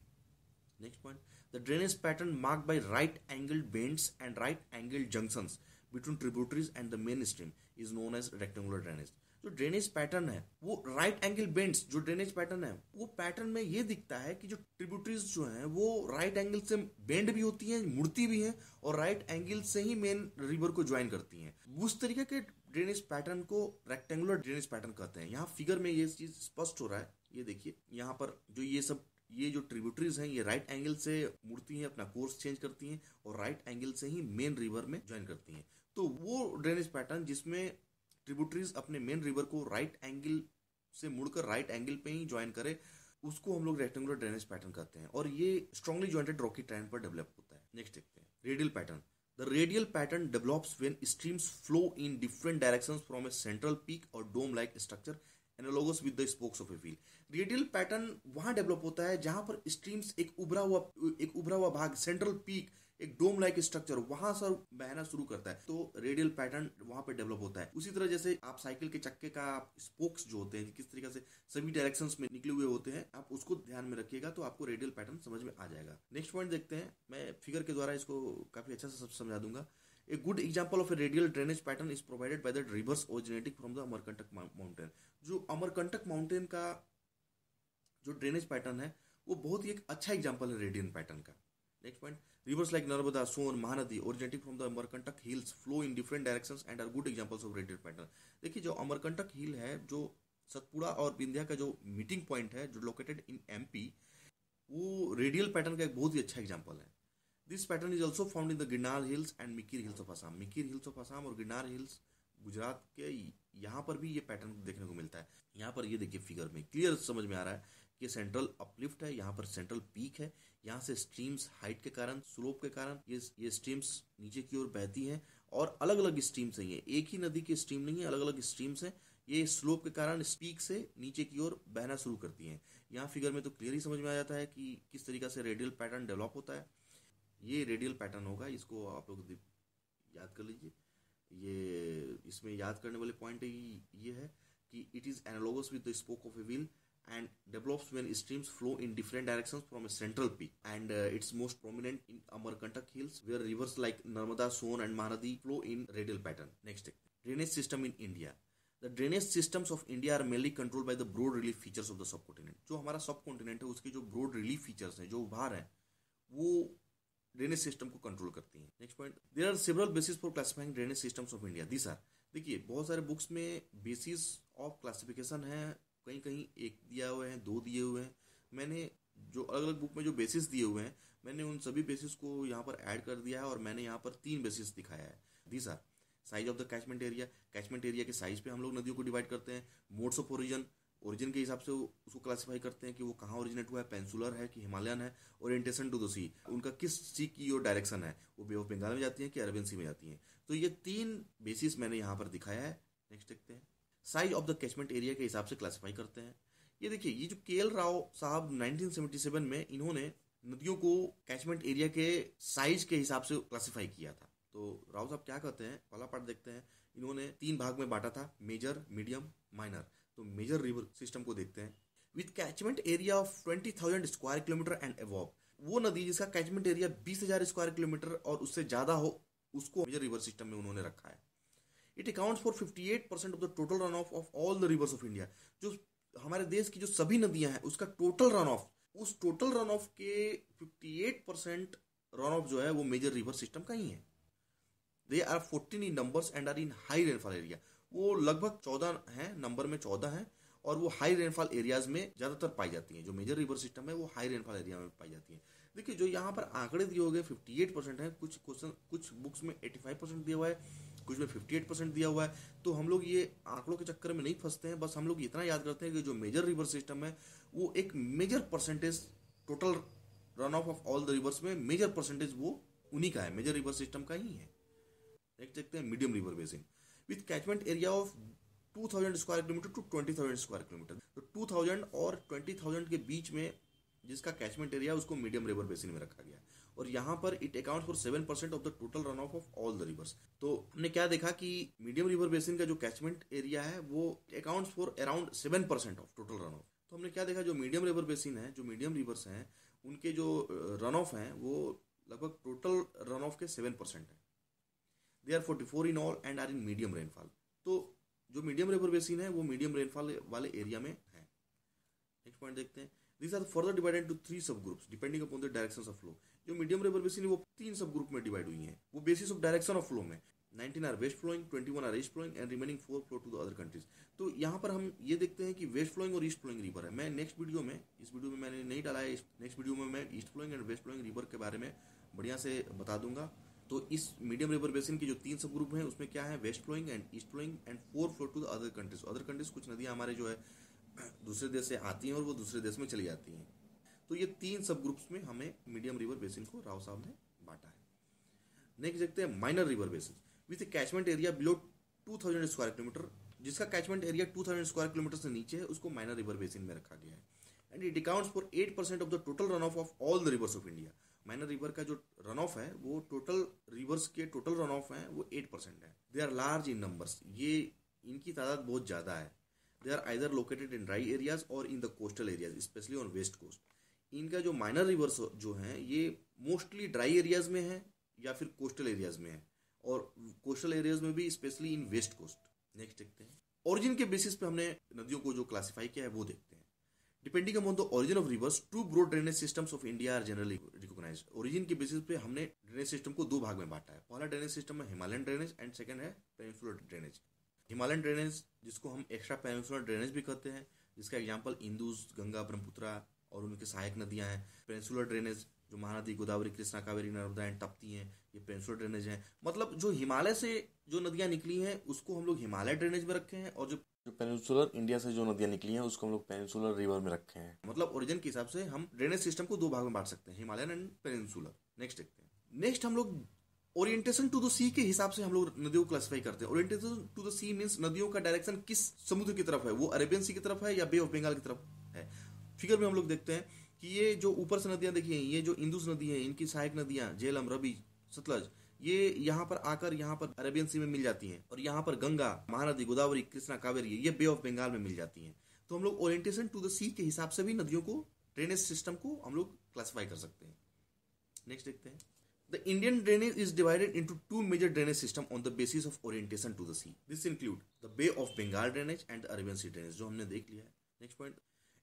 next point the drainage pattern mark by right angle bends and right angle junctions between tributaries and the main stream is known as rectangular drainage जो ड्रेनेज पैटर्न है वो राइट एंगल बेंड्स जो ड्रेनेज पैटर्न है वो पैटर्न में ये दिखता है कि जो ट्रिब्यूटरीज जो हैं वो राइट एंगल से बेंड भी होती हैं मुड़ती भी हैं और राइट एंगल से ही मेन रिवर को ज्वाइन करती हैं उस तरीके के ड्रेनेज पैटर्न को रेक्टेंगुलर ड्रेनेज पैटर्न कहते हैं यहाँ फिगर में ये चीज स्पष्ट हो रहा है ये देखिए यहाँ पर जो ये सब ये जो ट्रिब्यूटरीज हैं ये राइट एंगल से मुड़ती हैं अपना कोर्स चेंज करती हैं और राइट एंगल से ही मेन रिवर में ज्वाइन करती हैं तो वो ड्रेनेज पैटर्न जिसमें ट्रिब्यूटरीज अपने मेन रिवर को राइट एंगल से मुड़कर राइट एंगल पे ही ज्वाइन करे उसको हम लोग रेक्टेंगुलर ड्रेनेज पैटर्न कहते हैं और ये स्ट्रॉन्गली ज्वाइंटेड रॉकी ट्रेन पर डेवलप होता है नेक्स्ट देखते हैं radial pattern the radial pattern develops when streams flow in different direction from a central peak और dome like structure analogous with the spokes of a wheel radial pattern वहां डेवलप होता है जहां पर स्ट्रीम्स एक उभरा हुआ एक उभरा हुआ भाग सेंट्रल पीक एक डोम लाइक स्ट्रक्चर वहां सर बहना शुरू करता है तो रेडियल पैटर्न वहां पे डेवलप होता है उसी तरह जैसे आप साइकिल के चक्के का स्पोक्स जो होते हैं किस तरीके से सभी डायरेक्शन में निकले हुए होते हैं आप उसको ध्यान में रखिएगा तो आपको रेडियल पैटर्न समझ में आ जाएगा नेक्स्ट पॉइंट देखते हैं मैं फिगर के द्वारा इसको काफी अच्छा से समझा दूंगा a good example of a radial drainage pattern is provided by the rivers originating from the Amarkantak mountain जो अमरकंटक माउंटेन का जो ड्रेनेज पैटर्न है वो बहुत ही एक अच्छा एग्जाम्पल है रेडियन पैटर्न का next point Rivers like Narmada, Son, Mahanadi, originating from the Amarkantak hills, flow in different directions and are good examples of radial pattern. देखिए जो अमरकंटक हिल है जो सतपुड़ा और विंध्या का जो मीटिंग पॉइंट है जो लोकेटेड इन एमपी वो रेडियल पैटर्न का एक बहुत ही अच्छा एग्जाम्पल है this pattern is also found in the Girnar hills and Mikir hills of Assam Mikir hills of Assam और गिरनार हिल्स गुजरात के यहाँ पर भी ये पैटर्न देखने को मिलता है यहाँ पर ये देखिए फिगर में क्लियर समझ में आ रहा है ये सेंट्रल अपलिफ्ट है यहाँ पर सेंट्रल पीक है यहाँ से स्ट्रीम्स हाइट के कारण स्लोप के कारण ये ये स्ट्रीम्स नीचे की ओर बहती हैं और अलग अलग स्ट्रीम्स हैं ये एक ही नदी की स्ट्रीम नहीं है अलग अलग स्ट्रीम्स हैं ये स्लोप के कारण पीक से नीचे की ओर बहना शुरू करती हैं यहाँ फिगर में तो क्लियर ही समझ में आ जाता है कि किस तरीका से रेडियल पैटर्न डेवलप होता है ये रेडियल पैटर्न होगा इसको आप लोग याद कर लीजिए ये इसमें याद करने वाले पॉइंट ये है कि it is analogous with the spoke of a wheel and develops when streams flow in different directions from a central peak and uh, it's most prominent in Amarkantak hills where rivers like Narmada, Son and Mahanadi flow in radial pattern. Next, drainage system in India. The drainage systems of India are mainly controlled by the broad relief features of the subcontinent. Continent जो हमारा सब कॉन्टिनेंट है उसके जो ब्रोड रिलीफ फीचर्स हैं जो उभार हैं वो ड्रेनेज सिस्टम को कंट्रोल करती हैं next point there are several basis for classifying drainage systems of India this are देखिए बहुत सारे बुक्स में बेसिस ऑफ क्लासिफिकेशन है कहीं कहीं एक दिया हुए हैं दो दिए हुए हैं मैंने जो अलग अलग बुक में जो बेसिस दिए हुए हैं मैंने उन सभी बेसिस को यहाँ पर ऐड कर दिया है और मैंने यहाँ पर तीन बेसिस दिखाया है this are size of the catchment area catchment area के साइज पे हम लोग नदियों को डिवाइड करते हैं मोड्स ऑफ ओरिजन ओरिजिन के हिसाब से उसको क्लासिफाई करते हैं कि वो कहाँ ओरिजिनेट हुआ है पेंसुलर है कि हिमालयन है ओरिएंटेशन टू द सी उनका किस सी की ओर डायरेक्शन है वो बे ऑफ बंगाल में जाती हैं कि अरबियन सी में जाती हैं तो ये तीन बेसिस मैंने यहाँ पर दिखाया है नेक्स्ट देखते हैं size of the catchment area के हिसाब से क्लासीफाई करते हैं ये देखिए ये जो के राव साहब 1977 में इन्होंने नदियों को कैचमेंट एरिया के साइज के हिसाब से क्लासीफाई किया था तो राव साहब क्या कहते हैं पहला पार्ट देखते हैं इन्होंने तीन भाग में बांटा था मेजर मीडियम माइनर तो मेजर रिवर सिस्टम को देखते हैं with catchment area of twenty thousand square kilometer and above वो नदी जिसका कैचमेंट एरिया बीस हजार स्क्वायर किलोमीटर और उससे ज्यादा हो उसको मेजर रिवर सिस्टम में उन्होंने रखा है it accounts for 58 percent of the total runoff of all the rivers of India जो हमारे देश की जो सभी नदियां हैं उसका टोटल रन ऑफ उस टोटल रन ऑफ के 58 परसेंट रन ऑफ जो है वो मेजर रिवर सिस्टम का ही है they are fourteen in number and are in high rainfall area वो लगभग चौदह हैं नंबर में चौदह हैं और वो हाई रेनफॉल एरियाज में ज्यादातर पाई जाती हैं जो मेजर रिवर सिस्टम है वो हाई रेनफॉल एरिया में पाई जाती है देखिए जो यहाँ पर आंकड़े दिए हो गए फिफ्टी एट परसेंट है कुछ क्वेश्चन कुछ बुक्स में एटी फाइव परसेंट दिया हुआ है कुछ में फिफ्टी एट परसेंट दिया हुआ है तो हम लोग ये आंकड़ों के चक्कर में नहीं फंसते हैं बस हम लोग इतना याद करते हैं कि जो मेजर रिवर सिस्टम है वो एक major percentage total runoff of all the rivers में मेजर परसेंटेज वो उन्हीं का है मेजर रिवर सिस्टम का ही है नेक्स्ट देखते हैं medium river basin with catchment area of 2000 square kilometer to 20,000 square kilometer तो 2000 और 20,000 के बीच में जिसका कैचमेंट एरिया है उसको मीडियम रिवर बेसिन में रखा गया है और यहाँ पर it account for seven percent of the total runoff of all the rivers तो हमने क्या देखा कि मीडियम रिवर बेसिन का जो कैचमेंट एरिया है वो account for around seven percent of total runoff तो हमने क्या देखा जो मीडियम रिवर बेसिन है जो मीडियम रिवर्स हैं उनके जो रन ऑफ हैं वो लगभग टोटल रन ऑफ के सेवन परसेंट है they are forty four in all and are in medium rainfall तो जो मीडियम रिवर बेसिन है वो मीडियम रेनफॉल वाले एरिया में है नेक्स्ट पॉइंट देखते हैं These are further divided into three subgroups depending upon the directions of flow. जो मीडियम रिवर बेसिन है वो तीन सब ग्रुप में डिवाइड हुई है वो basis of direction of flow में 19 are west flowing 21 are east flowing and remaining four flow to the other countries तो यहाँ पर हम ये देखते हैं कि वेस्ट फ्लोइंग और ईस्ट फ्लोइंग रिवर है मैं नेक्स्ट वीडियो में इस वीडियो में मैंने नहीं डाला है नेक्स्ट वीडियो में मैं east flowing and west flowing river के बारे में बढ़िया से बता दूंगा तो इस मीडियम रिवर बेसिन के जो तीन सब ग्रुप है उसमें क्या है west flowing and east flowing and four flow to the other countries other countries कुछ नदियाँ हमारे जो है दूसरे देश से आती हैं और वो दूसरे देश में चली जाती हैं तो ये तीन सब ग्रुप्स में हमें मीडियम रिवर बेसिन को राव साहब ने बांटा है नेक्स्ट देखते हैं minor river basin with catchment area below two square kilometer जिसका catchment area two thousand square kilometer से नीचे है उसको माइनर रिवर बेसिन में रखा गया है and it accounts for eight percent of the total runoff of all the rivers of India minor river का जो रन ऑफ है वो टोटल रिवर्स के टोटल रन ऑफ है वो एट परसेंट है they are large in numbers ये इनकी तादाद बहुत ज़्यादा है they are either located in dry areas और in the coastal areas specially on west coast इनका जो माइनर रिवर्स जो है ये मोस्टली ड्राई एरियाज में है या फिर कोस्टल एरियाज में है और कोस्टल एरियाज में भी specially in west coast next देखते हैं ऑरिजिन के बेसिस पे हमने नदियों को जो क्लासिफाई किया है वो देखते हैं depending upon the origin of rivers two broad drainage system of India are generally recognize origin के बेसिस पे हमने ड्रेनेज सिस्टम को दो भाग में बांटा है पहला ड्रेनेज सिस्टम है हिमालयन ड्रेनेज एंड सेकंड है पेनिसुलर ड्रेनेज हिमालयन ड्रेनेज जिसको हम एक्स्ट्रा पेनसुलर ड्रेनेज भी कहते हैं जिसका एग्जाम्पल इंदूज गंगा ब्रह्मपुत्रा और उनके सहायक नदियां हैं पेनसुलर ड्रेनेज जो महानदी गोदावरी कृष्णा कावेरी नर्मदा एंड तपती हैं ये पेनिसुलर ड्रेनेज हैं मतलब जो हिमालय से जो नदियां निकली हैं उसको हम लोग हिमालय ड्रेनेज में रखे हैं और जो जो पेनसुलर इंडिया से जो नदियां निकली हैं उसको हम लोग पेनसुलर रिवर में रखे हैं मतलब ओरिजिन के हिसाब से हम ड्रेनेज सिस्टम को दो भाग में बांट सकते हैं हिमालयन एंड पेनसुलर नेक्स्ट देखते हैं नेक्स्ट हम लोग ओरिएंटेशन टू द सी के हिसाब से हम लोग नदियों को क्लासिफाई करते हैं orientation to the sea means नदियों का डायरेक्शन किस समुद्र की तरफ है वो अरेबियन सी की तरफ है या बे ऑफ बंगाल की तरफ है फिगर में हम लोग देखते हैं कि ये जो ऊपर से नदियां देखिए ये जो इंदुस नदी है इनकी सहायक नदियां झेलम रबी सतलज ये यहाँ पर आकर यहाँ पर अरेबियन सी में मिल जाती हैं और यहाँ पर गंगा महानदी गोदावरी कृष्णा कावेरी ये बे ऑफ बंगाल में मिल जाती हैं तो हम लोग ओरिएंटेशन टू द सी के हिसाब से भी नदियों को ड्रेनेज सिस्टम को हम लोग क्लासीफाई कर सकते हैं नेक्स्ट देखते हैं The Indian drainage is divided into two major drainage systems on the basis of orientation to the sea. This include the Bay of Bengal drainage and the Arabian Sea drainage, जो हमने देख लिया है. Next point.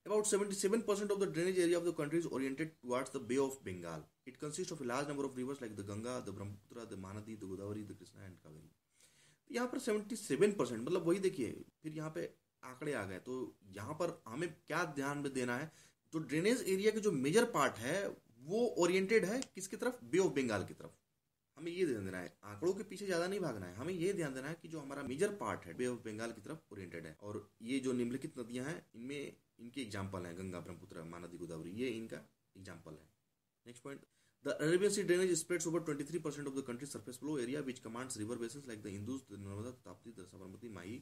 About 77% of the drainage area of the country is oriented towards the Bay of Bengal. It consists of a large number of rivers like the Ganga, the Brahmaputra, the Manadi, the Godavari, the Krishna and Kaveri. यहाँ पर 77% मतलब वही देखिए फिर यहाँ पे आंकड़े आ गए तो यहाँ पर हमें क्या ध्यान में देना है जो ड्रेनेज एरिया के जो मेजर पार्ट है वो ओरिएंटेड है किसकी तरफ बे ऑफ बंगाल की तरफ हमें ये ध्यान देना है आंकड़ों के पीछे ज्यादा नहीं भागना है हमें ये ध्यान देना है कि जो हमारा मेजर पार्ट है बे ऑफ बंगाल की तरफ ओरिएंटेड है और ये जो निम्नलिखित नदियां हैं इनमें इनकी एग्जाम्पल हैं गंगा ब्रह्मपुत्र मानदी गोदावरी ये इनका एग्जाम्पल है next point the Arabian sea drainage spread over twenty three percent of the country surface flow area which commands river base like the Indus Narmada Tapti Sabarmati Mahi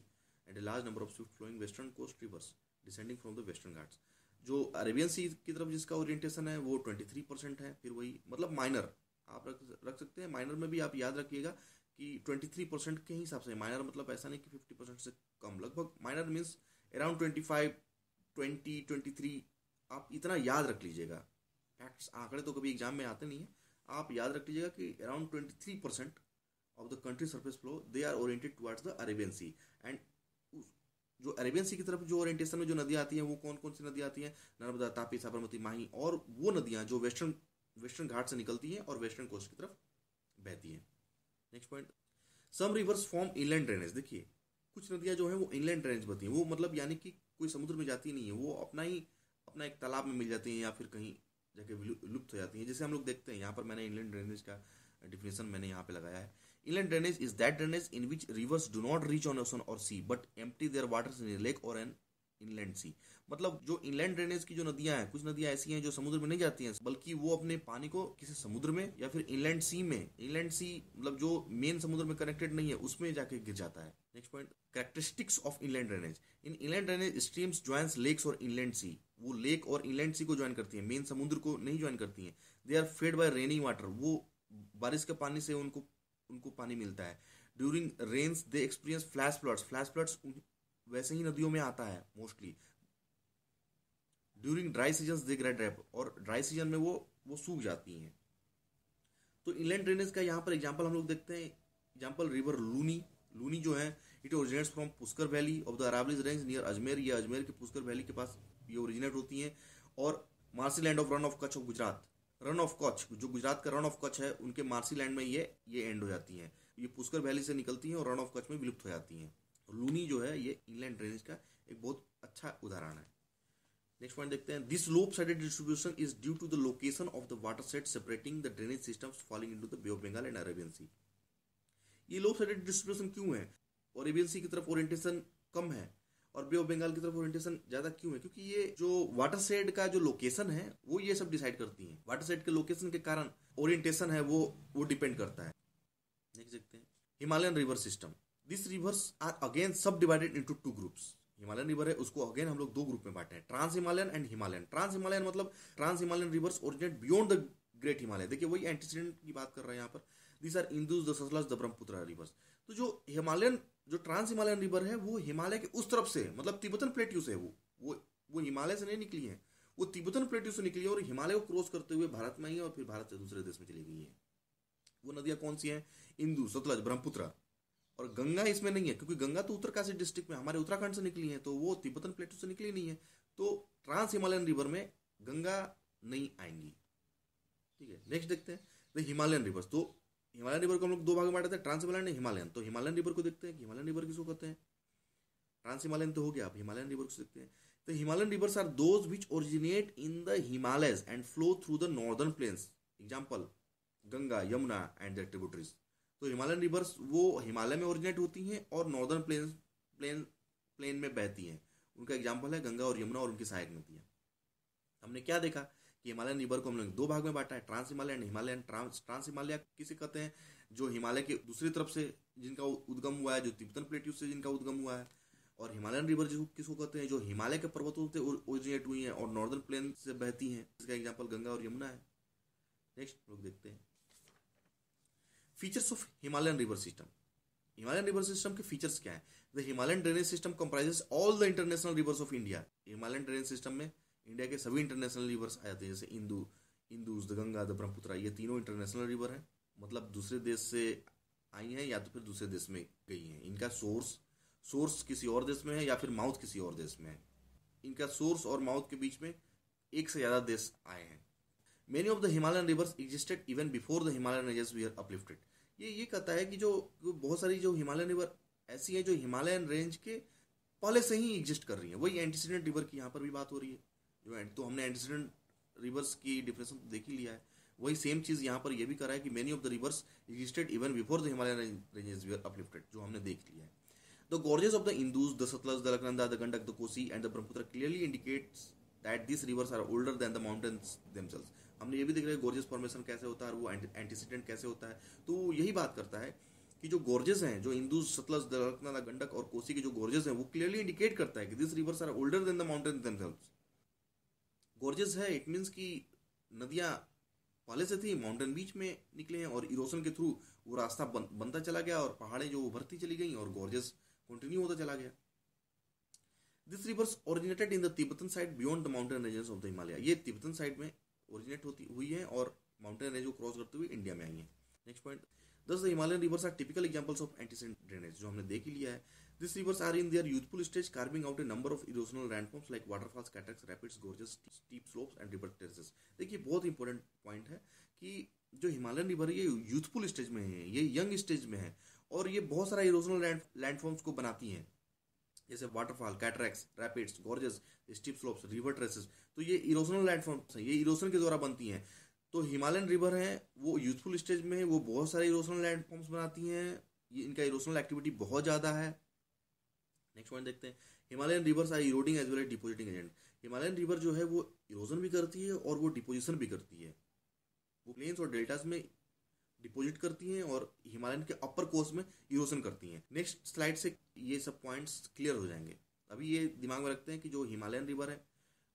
and a large number of swift flowing western coast rivers descending from the western Ghats जो अरेबियन सी की तरफ जिसका ओरिएंटेशन है वो ट्वेंटी थ्री परसेंट है फिर वही मतलब माइनर आप रख रख सकते हैं माइनर में भी आप याद रखिएगा कि ट्वेंटी थ्री परसेंट के हिसाब से माइनर मतलब ऐसा नहीं कि फिफ्टी परसेंट से कम लगभग minor means around twenty five twenty twenty three आप इतना याद रख लीजिएगा फैक्ट्स आंकड़े तो कभी एग्जाम में आते नहीं हैं आप याद रख लीजिएगा कि around twenty three percent of the country surface flow they are oriented towards the Arabian sea and जो अरेबियन सी की तरफ जो ओरिएंटेशन में जो नदियाँ आती हैं वो कौन कौन सी नदियाँ आती हैं नर्मदा तापी साबरमती माही और वो नदियाँ जो वेस्टर्न वेस्टर्न घाट से निकलती हैं और वेस्टर्न कोस्ट की तरफ बहती हैं next point some rivers form inland drainage देखिए कुछ नदियाँ जो हैं वो इनलैंड ड्रेनेज बनती हैं वो मतलब यानी कि कोई समुद्र में जाती नहीं है वो अपना ही अपना एक तालाब में मिल जाती हैं या फिर कहीं जाके लुप्त हो जाती हैं जैसे हम लोग देखते हैं यहाँ पर मैंने इनलैंड ड्रेनेज का डिफिनेशन मैंने यहाँ पे लगाया है Inland drainage is that drainage in which rivers do not reach on ocean or sea but empty their waters in a lake or an inland sea मतलब जो इनलैंड ड्रेनेज की जो नदियां हैं कुछ नदियां ऐसी हैं जो समुद्र में नहीं जाती हैं बल्कि वो अपने पानी को किसी समुद्र में या फिर इनलैंड सी में इनलैंड सी मतलब जो मेन समुद्र में कनेक्टेड नहीं है उसमें जाके गिर जाता है next point characteristics of inland drainage in inland drainage streams joins lakes और इनलैंड सी वो लेक और इनलैंड सी को ज्वाइन करती है मेन समुद्र को नहीं ज्वाइन करती है they are fed by raining water वो बारिश के पानी से उनको उनको पानी मिलता है during rains they experience flash floods flash floods वैसे ही नदियों में आता है mostly during dry season they great rep और ड्राई सीजन में वो वो सूख जाती हैं तो इनलैंड ड्रेनेज का यहाँ पर एग्जाम्पल हम लोग देखते हैं एग्जाम्पल रिवर लूनी लूनी जो है it originates from Pushkar valley of the Aravallis range near Ajmer या अजमेर के पुष्कर वैली के पास ये ओरिजिनेट होती हैं और marshy land of Rann of Kutch of Gujarat Rann of Kutch जो गुजरात का रन ऑफ कच्छ है उनके मार्सी लैंड में ये ये एंड हो जाती हैं ये पुष्कर वैली से निकलती हैं और रन ऑफ कच्छ में विलुप्त हो जाती हैं लूनी जो है ये इनलैंड ड्रेनेज का एक बहुत अच्छा उदाहरण है नेक्स्ट पॉइंट देखते हैं this lopsided distribution is due to the location of the watershed separating the drainage system falling into the bay of Bengal and Arabian sea ये लोप साइडेड डिस्ट्रीब्यूशन क्यों है और अरेबियन सी की तरफ ओरिएंटेशन कम है और बे ऑफ बंगाल की तरफ ओरिएंटेशन ज्यादा क्यों है क्योंकि ये जो वाटर सेड का जो लोकेशन है वो ये सब डिसाइड करती है वाटर सेड के लोकेशन के कारण ओरिएंटेशन है वो वो डिपेंड करता है देख सकते हैं Himalayan river system this rivers are again subdivided into two groups Himalayan river है उसको अगेन हम लोग दो ग्रुप में बांटे हैं trans Himalayan and Himalayan trans Himalayan मतलब trans Himalayan rivers originate beyond the great Himalaya देखिए वही एंटीसीडेंट की बात कर रहे हैं यहाँ पर this are Indus the Sutlej the Brahmaputra rivers तो जो हिमालयन जो ट्रांस हिमालयन रिवर है वो हिमालय के उस तरफ से है मतलब तिब्बतन प्लेट्यू से है वो वो वो हिमालय से नहीं निकली है वो तिब्बतन प्लेट्यू से निकली है और हिमालय को क्रॉस करते हुए भारत में ही और फिर भारत से दूसरे देश में चली गई है वो नदियाँ कौन सी हैं इंदू सतलज ब्रह्मपुत्र और गंगा इसमें नहीं है क्योंकि गंगा तो उत्तरकाशी डिस्ट्रिक्ट में हमारे उत्तराखंड से निकली है तो वो तिब्बतन प्लेटू से निकली नहीं है तो ट्रांस हिमालयन रिवर में गंगा नहीं आएंगी ठीक है नेक्स्ट देखते हैं द हिमालयन रिवर्स तो हिमालयन रिवर को हम लोग दो भाग में बांटे थे ट्रांस हिमालयन हिमालयन तो हिमालयन रिवर को देखते हैं हिमालयन रिवर किसको कहते हैं ट्रांस हिमालयन तो हो गया आप हिमालयन रिवर को देखते हैं तो Himalayan rivers are those which originate in the Himalayas and flow through the northern plains example Ganga Yamuna and the tributaries तो हिमालयन रिवर्स वो हिमालय में ओरिजिनेट होती हैं और नॉर्दर्न प्लेन प्लेन प्लेन में बहती हैं उनका एग्जाम्पल है गंगा और यमुना और उनकी सहायक नदियाँ हमने क्या देखा कि हिमालयन रिवर को हम लोग दो भाग में बांटा है trans Himalayan Himalayan trans trans Himalaya किसे कहते हैं जो हिमालय के दूसरी तरफ से जिनका उद्गम हुआ है जो तिब्बतन प्लेट्यू से जिनका उद्गम हुआ है और हिमालयन रिवर जो किसको कहते हैं जो हिमालय के पर्वतों से ओरिजिनेट हुई है और नॉर्दर्न प्लेन से बहती है इसका एग्जाम्पल गंगा और यमुना है नेक्स्ट लोग देखते हैं features of Himalayan river system Himalayan river system के फीचर्स क्या है the Himalayan drainage system comprises all the international rivers of India Himalayan drainage system में इंडिया के सभी इंटरनेशनल रिवर्स आ जाते हैं जैसे Indus Indus the Ganga the Brahmaputra ये तीनों इंटरनेशनल रिवर हैं मतलब दूसरे देश से आई हैं या तो फिर दूसरे देश में गई हैं इनका सोर्स सोर्स किसी और देश में है या फिर माउथ किसी और देश में है इनका सोर्स और माउथ के बीच में एक से ज़्यादा देश आए हैं many of the Himalayan rivers existed even before the Himalayan ranges we are uplifted ये ये कहता है कि जो बहुत सारी जो हिमालयन रिवर ऐसी हैं जो हिमालयन रेंज के पहले से ही एग्जिस्ट कर रही हैं वही एंटीसीडेंट रिवर की यहाँ पर भी बात हो रही है जो तो हमने एंटीसीडेंट रिवर्स की डिफिनेशन तो देख ही लिया है वही सेम चीज़ यहाँ पर यह भी करा है कि many of the rivers existed even before the Himalayan ranges were uplifted जो हमने देख लिया है the gorges of the Indus the Sutlej the Alaknanda the Gandak the Kosi and the Brahmaputra clearly indicates that this rivers are older than the mountains themselves हमने ये भी देख रहे हैं गोर्जेस फॉर्मेशन कैसे होता है वो एंटीसीडेंट कैसे होता है तो यही बात करता है कि जो गोर्जेस हैं जो इंदू सतलज दलकनंदा गंडक और कोसी के जो गोर्जेस हैं वो क्लियरली इंडिकेट करता है कि this rivers are older than the mountains themselves gorges है इट मीन्स कि नदियाँ पहले से थी माउंटेन बीच में निकले हैं और इरोसन के थ्रू वो रास्ता बन, बनता चला गया और पहाड़ें जो उभरती चली गई और गोर्जेस कंटिन्यू होता चला गया this rivers originated in the Tibetan side beyond the mountain ranges of the Himalaya ये तिब्बतन साइड में ओरिजिनेट होती हुई है और माउंटेन रेंज को क्रॉस करते हुए इंडिया में आई है next point thus the Himalayan rivers are typical examples of antecedent drainage जो हमने देख ही लिया है These rivers are in their youthful stage, carving out a number of erosional landforms like waterfalls, cataracts, rapids, gorges, steep slopes and river terraces. देखिए बहुत इंपॉर्टेंट पॉइंट है कि जो हिमालयन रिवर है ये यूथफुल स्टेज में है ये यंग स्टेज में है और ये बहुत सारा इरोजनल लैंडफॉर्म्स को बनाती हैं जैसे waterfall cataracts rapids gorges steep slopes river traces तो ये इरोजनल लैंडफॉर्म्स हैं ये इरोजन के द्वारा बनती हैं तो हिमालयन रिवर हैं वो यूथफुल स्टेज में है वो बहुत सारे इरोजनल लैंडफॉर्म्स बनाती हैं ये इनका इरोजनल एक्टिविटी बहुत ज़्यादा है नेक्स्ट पॉइंट देखते हैं Himalayan rivers are eroding as well as depositing agent Himalayan river जो है वो इरोजन भी करती है और वो डिपोजिशन भी करती है वो प्लेन्स और डेल्टाज में डिपोजिट करती हैं और हिमालयन के अपर कोर्स में इरोजन करती हैं नेक्स्ट स्लाइड से ये सब पॉइंट्स क्लियर हो जाएंगे अभी ये दिमाग में रखते हैं कि जो हिमालयन रिवर है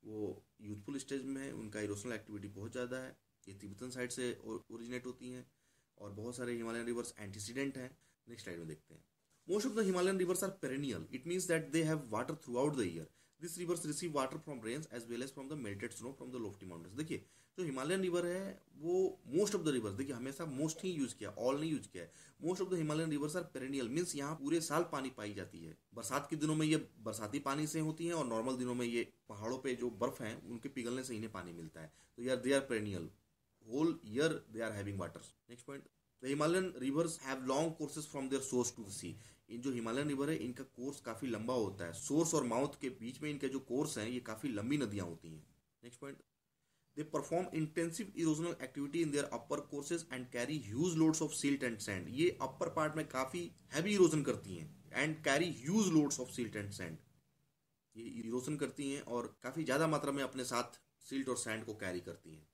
वो यूथफुल स्टेज में है उनका इरोशनल एक्टिविटी बहुत ज़्यादा है ये तिब्बतन साइड से ओरिजिनेट होती हैं और बहुत सारे हिमालयन रिवर्स एंटीसीडेंट हैं नेक्स्ट स्लाइड में देखते हैं Most of the Himalayan rivers are perennial. It means that they have water throughout the year. This rivers receive water from rains as well as from the melted snow from the lofty mountains देखिए जो हिमालयन रिवर है वो मोस्ट ऑफ द रिवर्स देखिए हमेशा मोस्ट ही यूज किया ऑल नहीं यूज किया है most of the Himalayan rivers are perennial means यहाँ पूरे साल पानी पाई जाती है बरसात के दिनों में ये बरसाती पानी से होती है और नॉर्मल दिनों में ये पहाड़ों पर जो बर्फ है उनके पिघलने से इन्हें पानी मिलता है तो यार they are perennial whole year they are having water next point the Himalayan rivers have long courses from their source to the in जो हिमालयन रिवर है इनका कोर्स काफी लंबा होता है सोर्स और माउथ के बीच में इनके जो कोर्स हैं ये काफी लंबी नदियां होती हैं next point they perform intensive erosional activity in their upper courses and carry huge loads of silt and sand ये अपर पार्ट में काफी हैवी इरोजन करती हैं and carry huge loads of silt and sand ये इरोजन करती हैं और काफी ज्यादा मात्रा में अपने साथ सिल्ट और सैंड को कैरी करती हैं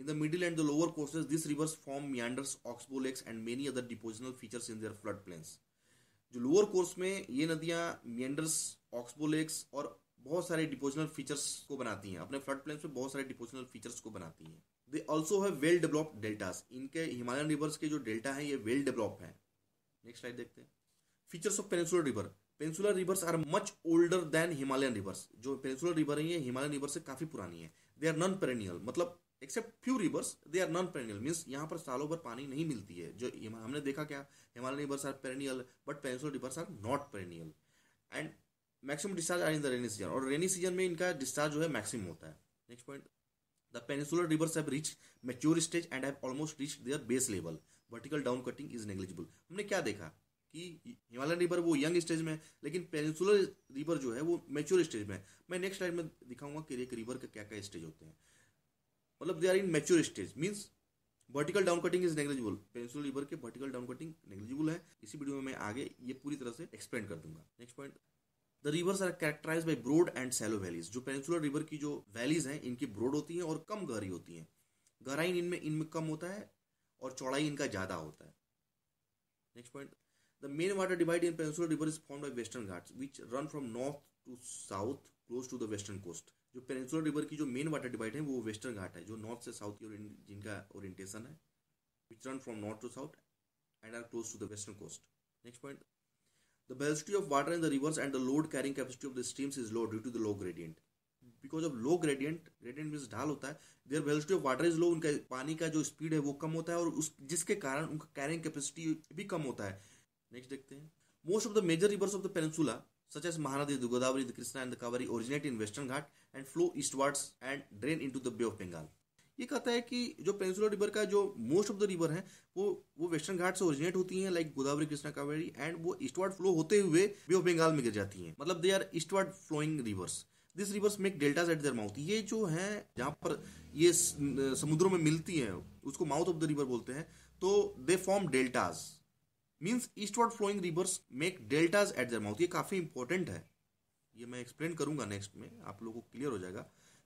In the middle and the lower courses, these rivers form meanders, oxbow lakes and many other depositional features in their floodplains. जो लोअर कोर्स में ये नदियाँ मियंडर्स ऑक्सबो लेक्स और बहुत सारे डिपोजनल फीचर्स को बनाती हैं अपने फ्लड प्लेन्स में बहुत सारे डिपोजनल फीचर्स को बनाती हैं दे ऑल्सो है वेल डेवलप्ड डेल्टास इनके हिमालयन रिवर्स के जो डेल्टा है ये वेल डेवलप्ड है नेक्स्ट स्लाइड देखते हैं features of peninsular river peninsular rivers are much older than Himalayan rivers जो पेनिसुलर रिवर है ये हिमालयन रिवर से काफी पुरानी है दे आर नॉन पेरेनियल मतलब except few rivers they are non perennial means यहाँ पर सालों भर पानी नहीं मिलती है जो हमने देखा क्या Himalaya rivers are perennial but peninsular rivers are not perennial and maximum discharge are in the rainy season और रेनी सीजन में इनका डिस्चार्ज जो है मैक्सिमम होता है next point the peninsular rivers have reach mature stage and have almost reach their base level vertical down cutting is negligible हमने क्या देखा कि हिमालयन रिवर वो यंग स्टेज में है लेकिन पेनसुलर रिवर जो है वो मेच्योर स्टेज में है मैं नेक्स्ट स्लाइड में दिखाऊंगा कि एक रिवर के क्या क्या स्टेज होते हैं मतलब they are in mature stage means vertical down cutting is negligible peninsular river के वर्टिकल डाउन कटिंग नेग्लिजिबल है इसी वीडियो में मैं आगे ये पूरी तरह से एक्सप्लेन कर दूंगा next point the rivers are characterize by broad and shallow valleys जो पेंसुलर रिवर की जो वैलीज हैं इनकी ब्रोड होती हैं और कम गहरी होती हैं गहराई इनमें इनमें कम होता है और चौड़ाई इनका ज़्यादा होता है next point the main water divide in peninsular river is form by western Ghats which run from north to south close to the western coast जो पेनसुलर रिवर की जो मेन वाटर डिवाइड है वो वेस्टर्न घाट है जो नॉर्थ से साउथ की ओर जिनका ओरिएंटेशन है which run from north to south and are close to the western coast next point the velocity of water in the rivers and the load carrying capacity of the streams is low due to the low gradient because of low gradient gradient mean ढाल होता है their velocity of water is low उनका पानी का जो स्पीड है वो कम होता है और उस जिसके कारण उनका कैरिंग कैपेसिटी भी कम होता है नेक्स्ट देखते हैं most of the major rivers of the peninsula such as Mahanadi, the Godavari, the Krishna and the Kaveri originate in Western Ghat and flow eastwards and drain into the Bay of Bengal. ये कहता है कि जो पेंसुलर रिवर का जो मोस्ट ऑफ द रिवर है वो वो वेस्टर्न घाट से ओरिजिनेट होती हैं लाइक गोदावरी कृष्णा कावेरी एंड वो ईस्टवर्ड फ्लो होते हुए बे ऑफ बंगाल में गिर जाती हैं मतलब they are eastward flowing rivers this rivers make delta at their mouth ये जो है जहाँ पर ये समुद्रों में मिलती हैं उसको माउथ ऑफ द रिवर बोलते हैं तो they form deltas means eastward flowing rivers make deltas at their mouth ये काफ़ी इंपॉर्टेंट है ये मैं एक्सप्लेन करूंगा नेक्स्ट में आप लोगों को क्लियर हो जाएगा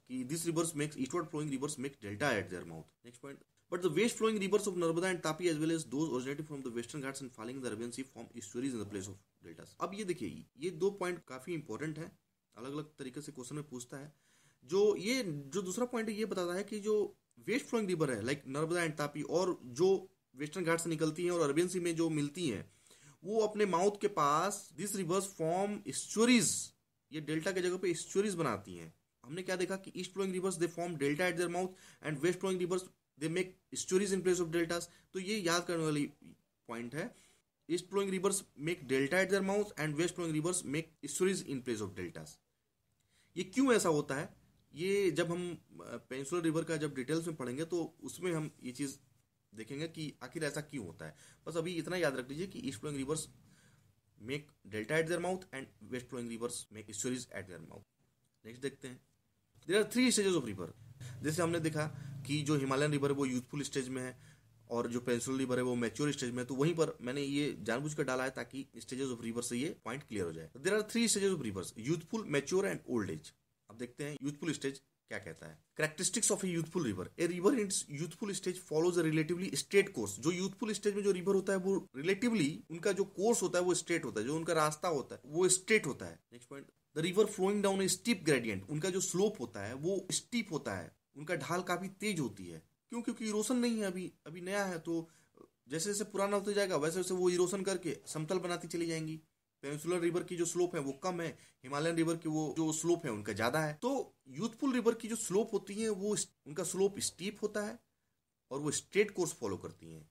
कि this rivers makes eastward flowing rivers make delta at their mouth next point but the west flowing rivers of Narmada and Tapi as well as those originating from the western Ghats and falling the the Arabian form form in the place of delta अब ये देखिए ये दो पॉइंट काफी इंपॉर्टेंट है अलग अलग तरीके से क्वेश्चन में पूछता है जो ये जो दूसरा पॉइंट है ये बताता है कि जो वेस्ट फ्लोइंग रिवर है लाइक नर्मदा एंड तापी और जो वेस्टर्न घाट से निकलती हैं और अरबियन सी में जो मिलती हैं वो अपने माउथ के पास दिस रिवर्स फॉर्म स्टोरीज ये डेल्टा के जगह पे स्टोरीज बनाती हैं हमने क्या देखा कि east flowing rivers they form delta at their mouth and west flowing rivers they make estuaries in place of deltas तो ये याद करने वाली पॉइंट है east flowing rivers make delta at their mouth and west flowing rivers make estuaries in place of deltas ये क्यों ऐसा होता है ये जब हम पेंसुलर रिवर का जब डिटेल्स में पढ़ेंगे तो उसमें हम ये चीज़ देखेंगे कि आखिर ऐसा क्यों होता है बस अभी इतना याद रख लीजिए कि east flowing rivers make delta at their mouth and west flowing rivers make estuaries at their mouth next देखते हैं there are three stages of river जैसे हमने देखा कि जो हिमालयन रिवर है वो यूथफुल स्टेज में है और जो पेंसिल रिवर है वो मैच्योर स्टेज में है तो वहीं पर मैंने ये जानबूझ कर डाला है ताकि स्टेजेस ऑफ रिवर से ये पॉइंट क्लियर हो जाए there are three stages of rivers youthful mature and old age अब देखते हैं यूथफुल स्टेज क्या कहता है characteristics of a youthful river a river in youthful stage follows a relatively straight course जो यूथफुल स्टेज में जो रिवर होता है वो रिलेटिवली उनका जो कोर्स होता है वो स्ट्रेट होता है जो उनका रास्ता होता है वो स्ट्रेट होता है next point the river flowing down a steep gradient उनका जो स्लोप होता है वो स्टीप होता है उनका ढाल काफी तेज होती है क्यों क्योंकि इरोशन नहीं है अभी अभी नया है तो जैसे जैसे पुराना होता जाएगा वैसे वैसे वो इरोशन करके समतल बनाती चली जाएंगी पेनसुलर रिवर की जो स्लोप है वो कम है हिमालयन रिवर की वो जो स्लोप है उनका ज़्यादा है तो यूथफुल रिवर की जो स्लोप होती है वो उनका स्लोप स्टीप होता है और वो स्ट्रेट कोर्स फॉलो करती हैं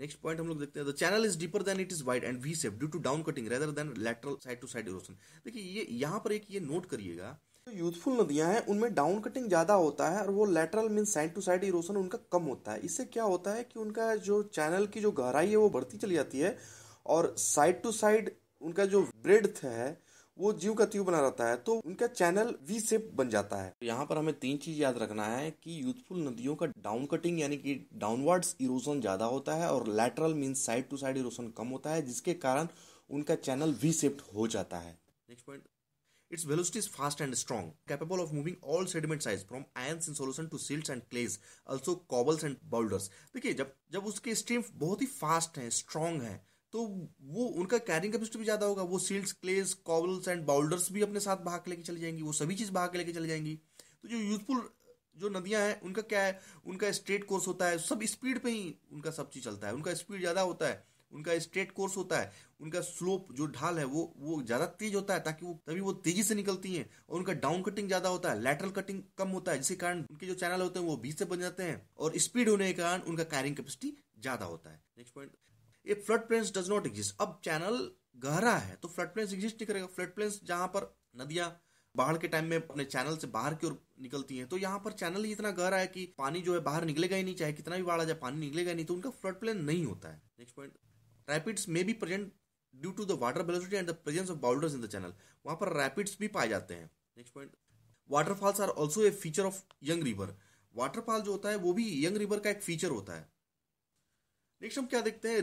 नेक्स्ट पॉइंट हम लोग देखते हैं the channel is deeper than it is wide and V shape due to down cutting rather than lateral side to side erosion देखिए ये यहाँ पर एक ये नोट करिएगा जो यूथफुल नदियां हैं उनमें डाउन कटिंग ज़्यादा होता है और वो lateral mean side to side erosion उनका कम होता है इससे क्या होता है कि उनका जो चैनल की जो गहराई है वो बढ़ती चली जाती है और साइड टू साइड उनका जो ब्रेड है वो जीव का त्यू बना रहता है तो उनका चैनल वी सेप बन जाता है यहाँ पर हमें तीन चीज याद रखना है कि यूथफुल नदियों का डाउन कटिंग यानी कि डाउनवर्ड्स इरोजन ज्यादा होता है और lateral mean side to side erosion कम होता है जिसके कारण उनका चैनल वी सेप्ड हो जाता है next point Its velocity is fast and strong, capable of moving all sediment size from ions in solution to silts and clays, also cobbles and boulders. देखिए जब जब उसके स्ट्रीम बहुत ही फास्ट है स्ट्रांग है तो वो उनका कैरिंग कैपेसिटी भी ज़्यादा होगा वो silts clays cobbles and boulders भी अपने साथ भाग लेके चली जाएंगी वो सभी चीज़ भाग लेके चली जाएंगी तो जो यूजफुल जो नदियां हैं उनका क्या है उनका स्ट्रेट कोर्स होता है सब स्पीड पे ही उनका सब चीज़ चलता है उनका स्पीड ज़्यादा होता है उनका स्ट्रेट कोर्स होता है उनका स्लोप जो ढाल है वो वो ज़्यादा तेज होता है ताकि वो तभी वो तेजी से निकलती हैं और उनका डाउन कटिंग ज़्यादा होता है लेटरल कटिंग कम होता है जिसके कारण उनके जो चैनल होते हैं वो बीच से बन जाते हैं और स्पीड होने के कारण उनका कैरिंग कैपेसिटी ज़्यादा होता है नेक्स्ट पॉइंट ये flood plains does not exist अब चैनल गहरा है तो फ्लड प्लेन्स एग्जिस्ट नहीं करेगा फ्लड प्लेन्स जहां पर नदियां बाढ़ के टाइम में अपने चैनल से बाहर की ओर निकलती हैं तो यहाँ पर चैनल ही इतना गहरा है कि पानी जो है बाहर निकलेगा ही नहीं चाहे कितना भी बाढ़ आ जाए पानी निकलेगा नहीं तो उनका फ्लड प्लेन नहीं होता है next point rapids may be present due to the water velocity and the presence of boulders in the channel वहाँ पर रैपिड्स भी पाए जाते हैं next point waterfalls are also a feature of young river waterfall जो होता है वो भी यंग रिवर का एक फीचर होता है नेक्स्ट हम क्या देखते हैं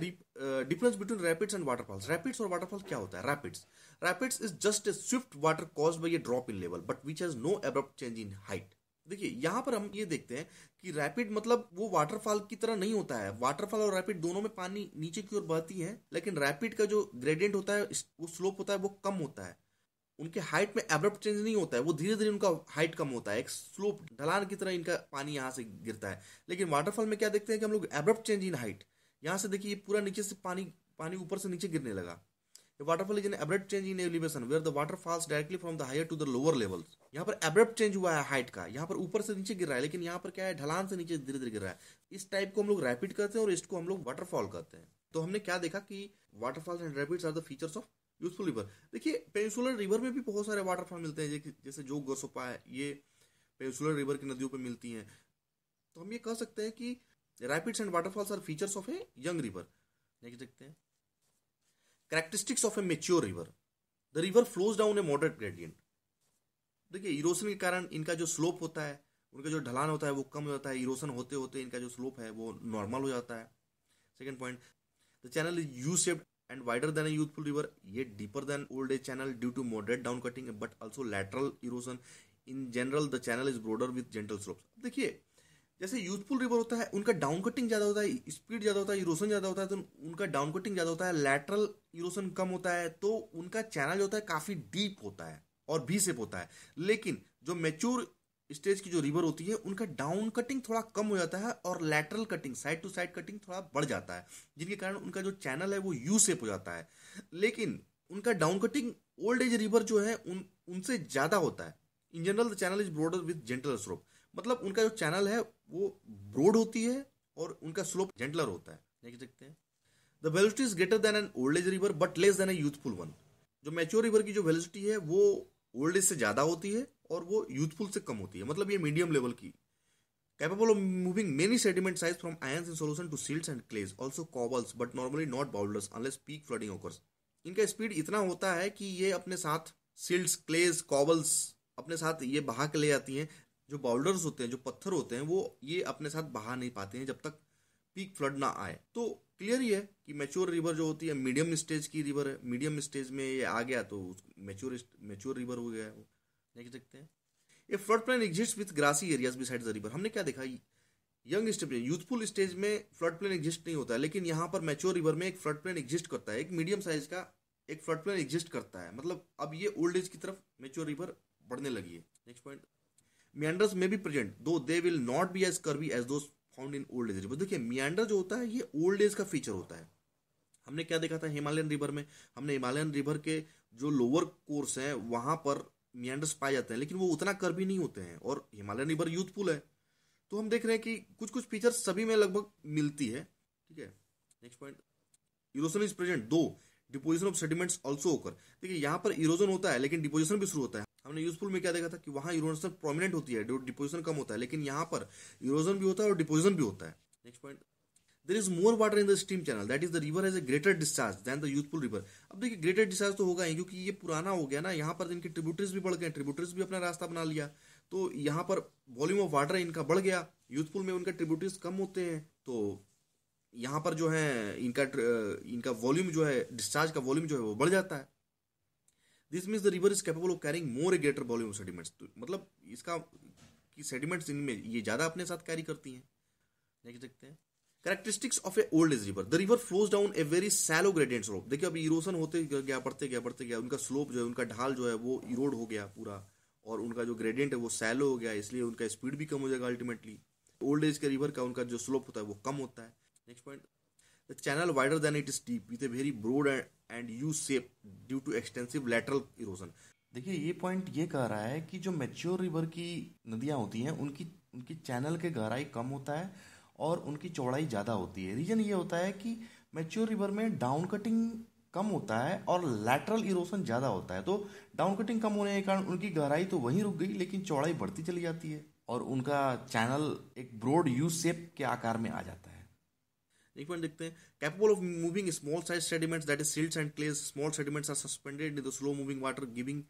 difference between rapids and waterfalls rapids और वाटरफॉल क्या होता है rapids rapids is just a swift water caused by a drop in level but which has no abrupt change in height देखिए यहाँ पर हम ये देखते हैं कि रैपिड मतलब वो वाटरफॉल की तरह नहीं होता है वाटरफॉल और रैपिड दोनों में पानी नीचे की ओर बहती है लेकिन रैपिड का जो ग्रेडियंट होता है वो स्लोप होता है वो कम होता है उनके हाइट में एब्रप्ट चेंज नहीं होता है वो धीरे धीरे उनका हाइट कम होता है एक स्लोप ढलान की तरह इनका पानी यहाँ से गिरता है लेकिन वाटरफॉल में क्या देखते हैं कि हम लोग एब्रप्ट चेंज इन हाइट यहाँ से देखिए पूरा नीचे से पानी पानी ऊपर से नीचे गिरने लगा waterfall is an abrupt change in elevation where the water falls directly from the higher to the lower level यहाँ पर एब्रप्ट चेंज हुआ है हाइट का यहाँ पर ऊपर से नीचे गिर रहा है लेकिन यहाँ पर क्या है ढलान से नीचे धीरे धीरे गिर रहा है इस टाइप को हम लोग रैपिड करते हैं और इसको हम लोग वाटरफॉल कहते हैं तो हमने क्या देखा कि waterfalls and rapids are the features of youthful river देखिए पेंसुलर रिवर में भी बहुत सारे वाटरफॉल मिलते हैं जैसे जो गोसोपा है ये पेंसुलर रिवर की नदियों पर मिलती है तो हम ये कह सकते हैं कि rapids and waterfalls are features of a young river next देखते हैं characteristics of a mature river the river flows down a moderate gradient देखिए इरोशन के कारण इनका जो स्लोप होता है उनका जो ढलान होता है वो कम हो जाता है इरोशन होते होते इनका जो स्लोप है वो नॉर्मल हो जाता है second point the channel is U shaped and wider than a youthful river ये deeper than old age channel due to moderate down cutting but also lateral erosion in general the channel is broader with gentle slope देखिए जैसे यूथफुल रिवर होता है उनका डाउन कटिंग ज़्यादा होता है स्पीड ज़्यादा होता है इरोसन ज़्यादा होता है तो उनका डाउन कटिंग ज़्यादा होता है लैटरल इरोसन कम होता है तो उनका चैनल जो होता है काफ़ी डीप होता है और भी सेप होता है लेकिन जो मेच्योर स्टेज की जो रिवर होती है उनका डाउन कटिंग थोड़ा कम हो जाता है और lateral cutting side to side cutting थोड़ा बढ़ जाता है जिनके कारण उनका जो चैनल है वो यू सेप हो जाता है लेकिन उनका down cutting old age river जो है उन उनसे ज़्यादा होता है in general the channel is broader with gentle slope मतलब उनका जो चैनल है वो ब्रॉड होती है और उनका स्लोप जेंटलर होता है देख सकते हैं the valley is greater than an old age river but less than a youthful one जो मेच्योर रिवर की जो वेलिटी है वो ओल्ड एज से ज़्यादा होती है और वो यूथफुल से कम होती है मतलब ये मीडियम लेवल की capable of moving many sediment size from ions in solution to silts and clays also cobbles but normally not boulders unless peak flooding occurs इनका स्पीड इतना होता है कि ये अपने साथ सिल्ट्स क्लेज कॉबल्स अपने साथ ये बहा के ले जाती हैं जो बाउल्डर्स होते हैं जो पत्थर होते हैं वो ये अपने साथ बहा नहीं पाते हैं जब तक पीक फ्लड ना आए तो क्लियर ही है कि मेच्योर रिवर जो होती है मीडियम स्टेज की रिवर है मीडियम स्टेज में ये आ गया तो मेच्योर मेच्योर रिवर हो गया है वो देख सकते हैं ये flood plain exist with grassy areas beside the river हमने क्या देखा यंग स्टेज यूथफुल स्टेज में फ्लड प्लेन एग्जिस्ट नहीं होता है लेकिन यहाँ पर मेच्योर रिवर में एक फ्लड प्लेन एग्जिस्ट करता है एक मीडियम साइज का एक फ्लड प्लेन एग्जिस्ट करता है मतलब अब ये ओल्ड एज की तरफ मेच्योर रिवर बढ़ने लगी है नेक्स्ट पॉइंट मियांडर्स में भी present though they will not be as curvy as those found in old age river देखिए मियांडर जो होता है ये ओल्ड एज का फीचर होता है हमने क्या देखा था हिमालयन रिवर में हमने हिमालयन रिवर के जो लोअर कोर्स हैं वहाँ पर मियांडर्स पाए जाते हैं लेकिन वो उतना कर्वी नहीं होते हैं और हिमालयन रिवर यूथफुल है तो हम देख रहे हैं कि कुछ कुछ फीचर सभी में लगभग मिलती है ठीक है next point erosion is present though deposition of sediments also होकर देखिए यहाँ पर इरोजन होता है लेकिन डिपोजिशन भी शुरू होता है हमने यूजफुल में क्या देखा था कि वहाँ इरोजन प्रोमिनेंट होती है डिपोजिशन कम होता है लेकिन यहाँ पर यूरोजन भी होता है और डिपोजिशन भी होता है next point there is more water in the stream channel that is the river has a greater discharge than the youthful river अब देखिए ग्रेटर डिस्चार्ज तो होगा ही क्योंकि ये पुराना हो गया ना यहाँ पर इनके ट्रिब्यूटरीज भी बढ़ गए ट्रिब्यूटरीज भी अपना रास्ता बना लिया तो यहाँ पर वॉल्यूम ऑफ वाटर इनका बढ़ गया यूथफुल में उनका ट्रिब्यूटरीज कम होते हैं तो यहाँ पर जो है इनका इनका वॉल्यूम जो है डिस्चार्ज का वॉल्यूम जो है वो बढ़ जाता है this means the river is capable of carrying more a greater volume of sediments मतलब इसका कि सेडिमेंट्स इनमें ये ज़्यादा अपने साथ कैरी करती हैं देख सकते हैं characteristics of a old age river the river flows down a very shallow gradient slope देखिए अब इरोसन होते गया बढ़ते गया बढ़ते गया उनका स्लोप जो है उनका ढाल जो है वो इरोड हो गया पूरा और उनका जो ग्रेडियंट है वो सैलो हो गया इसलिए उनका स्पीड भी कम हो जाएगा अल्टीमेटली ओल्ड एज के रिवर का उनका जो स्लोप होता है वो कम होता है next point The channel wider than it is deep with a very broad and U shape due to extensive lateral erosion. देखिए ये पॉइंट ये कह रहा है कि जो मेच्योर रिवर की नदियाँ होती हैं उनकी उनकी चैनल के गहराई कम होता है और उनकी चौड़ाई ज़्यादा होती है रीज़न ये होता है कि मेच्योर रिवर में डाउन कटिंग कम होता है और लैटरल इरोसन ज़्यादा होता है तो डाउन कटिंग कम होने के कारण उनकी गहराई तो वहीं रुक गई लेकिन चौड़ाई बढ़ती चली जाती है और उनका चैनल एक ब्रॉड यू शेप के आकार में आ जाता है एक पॉइंट देखते हैं capable of moving small size sediments that is silts and clays small sediments are suspended in the slow moving water giving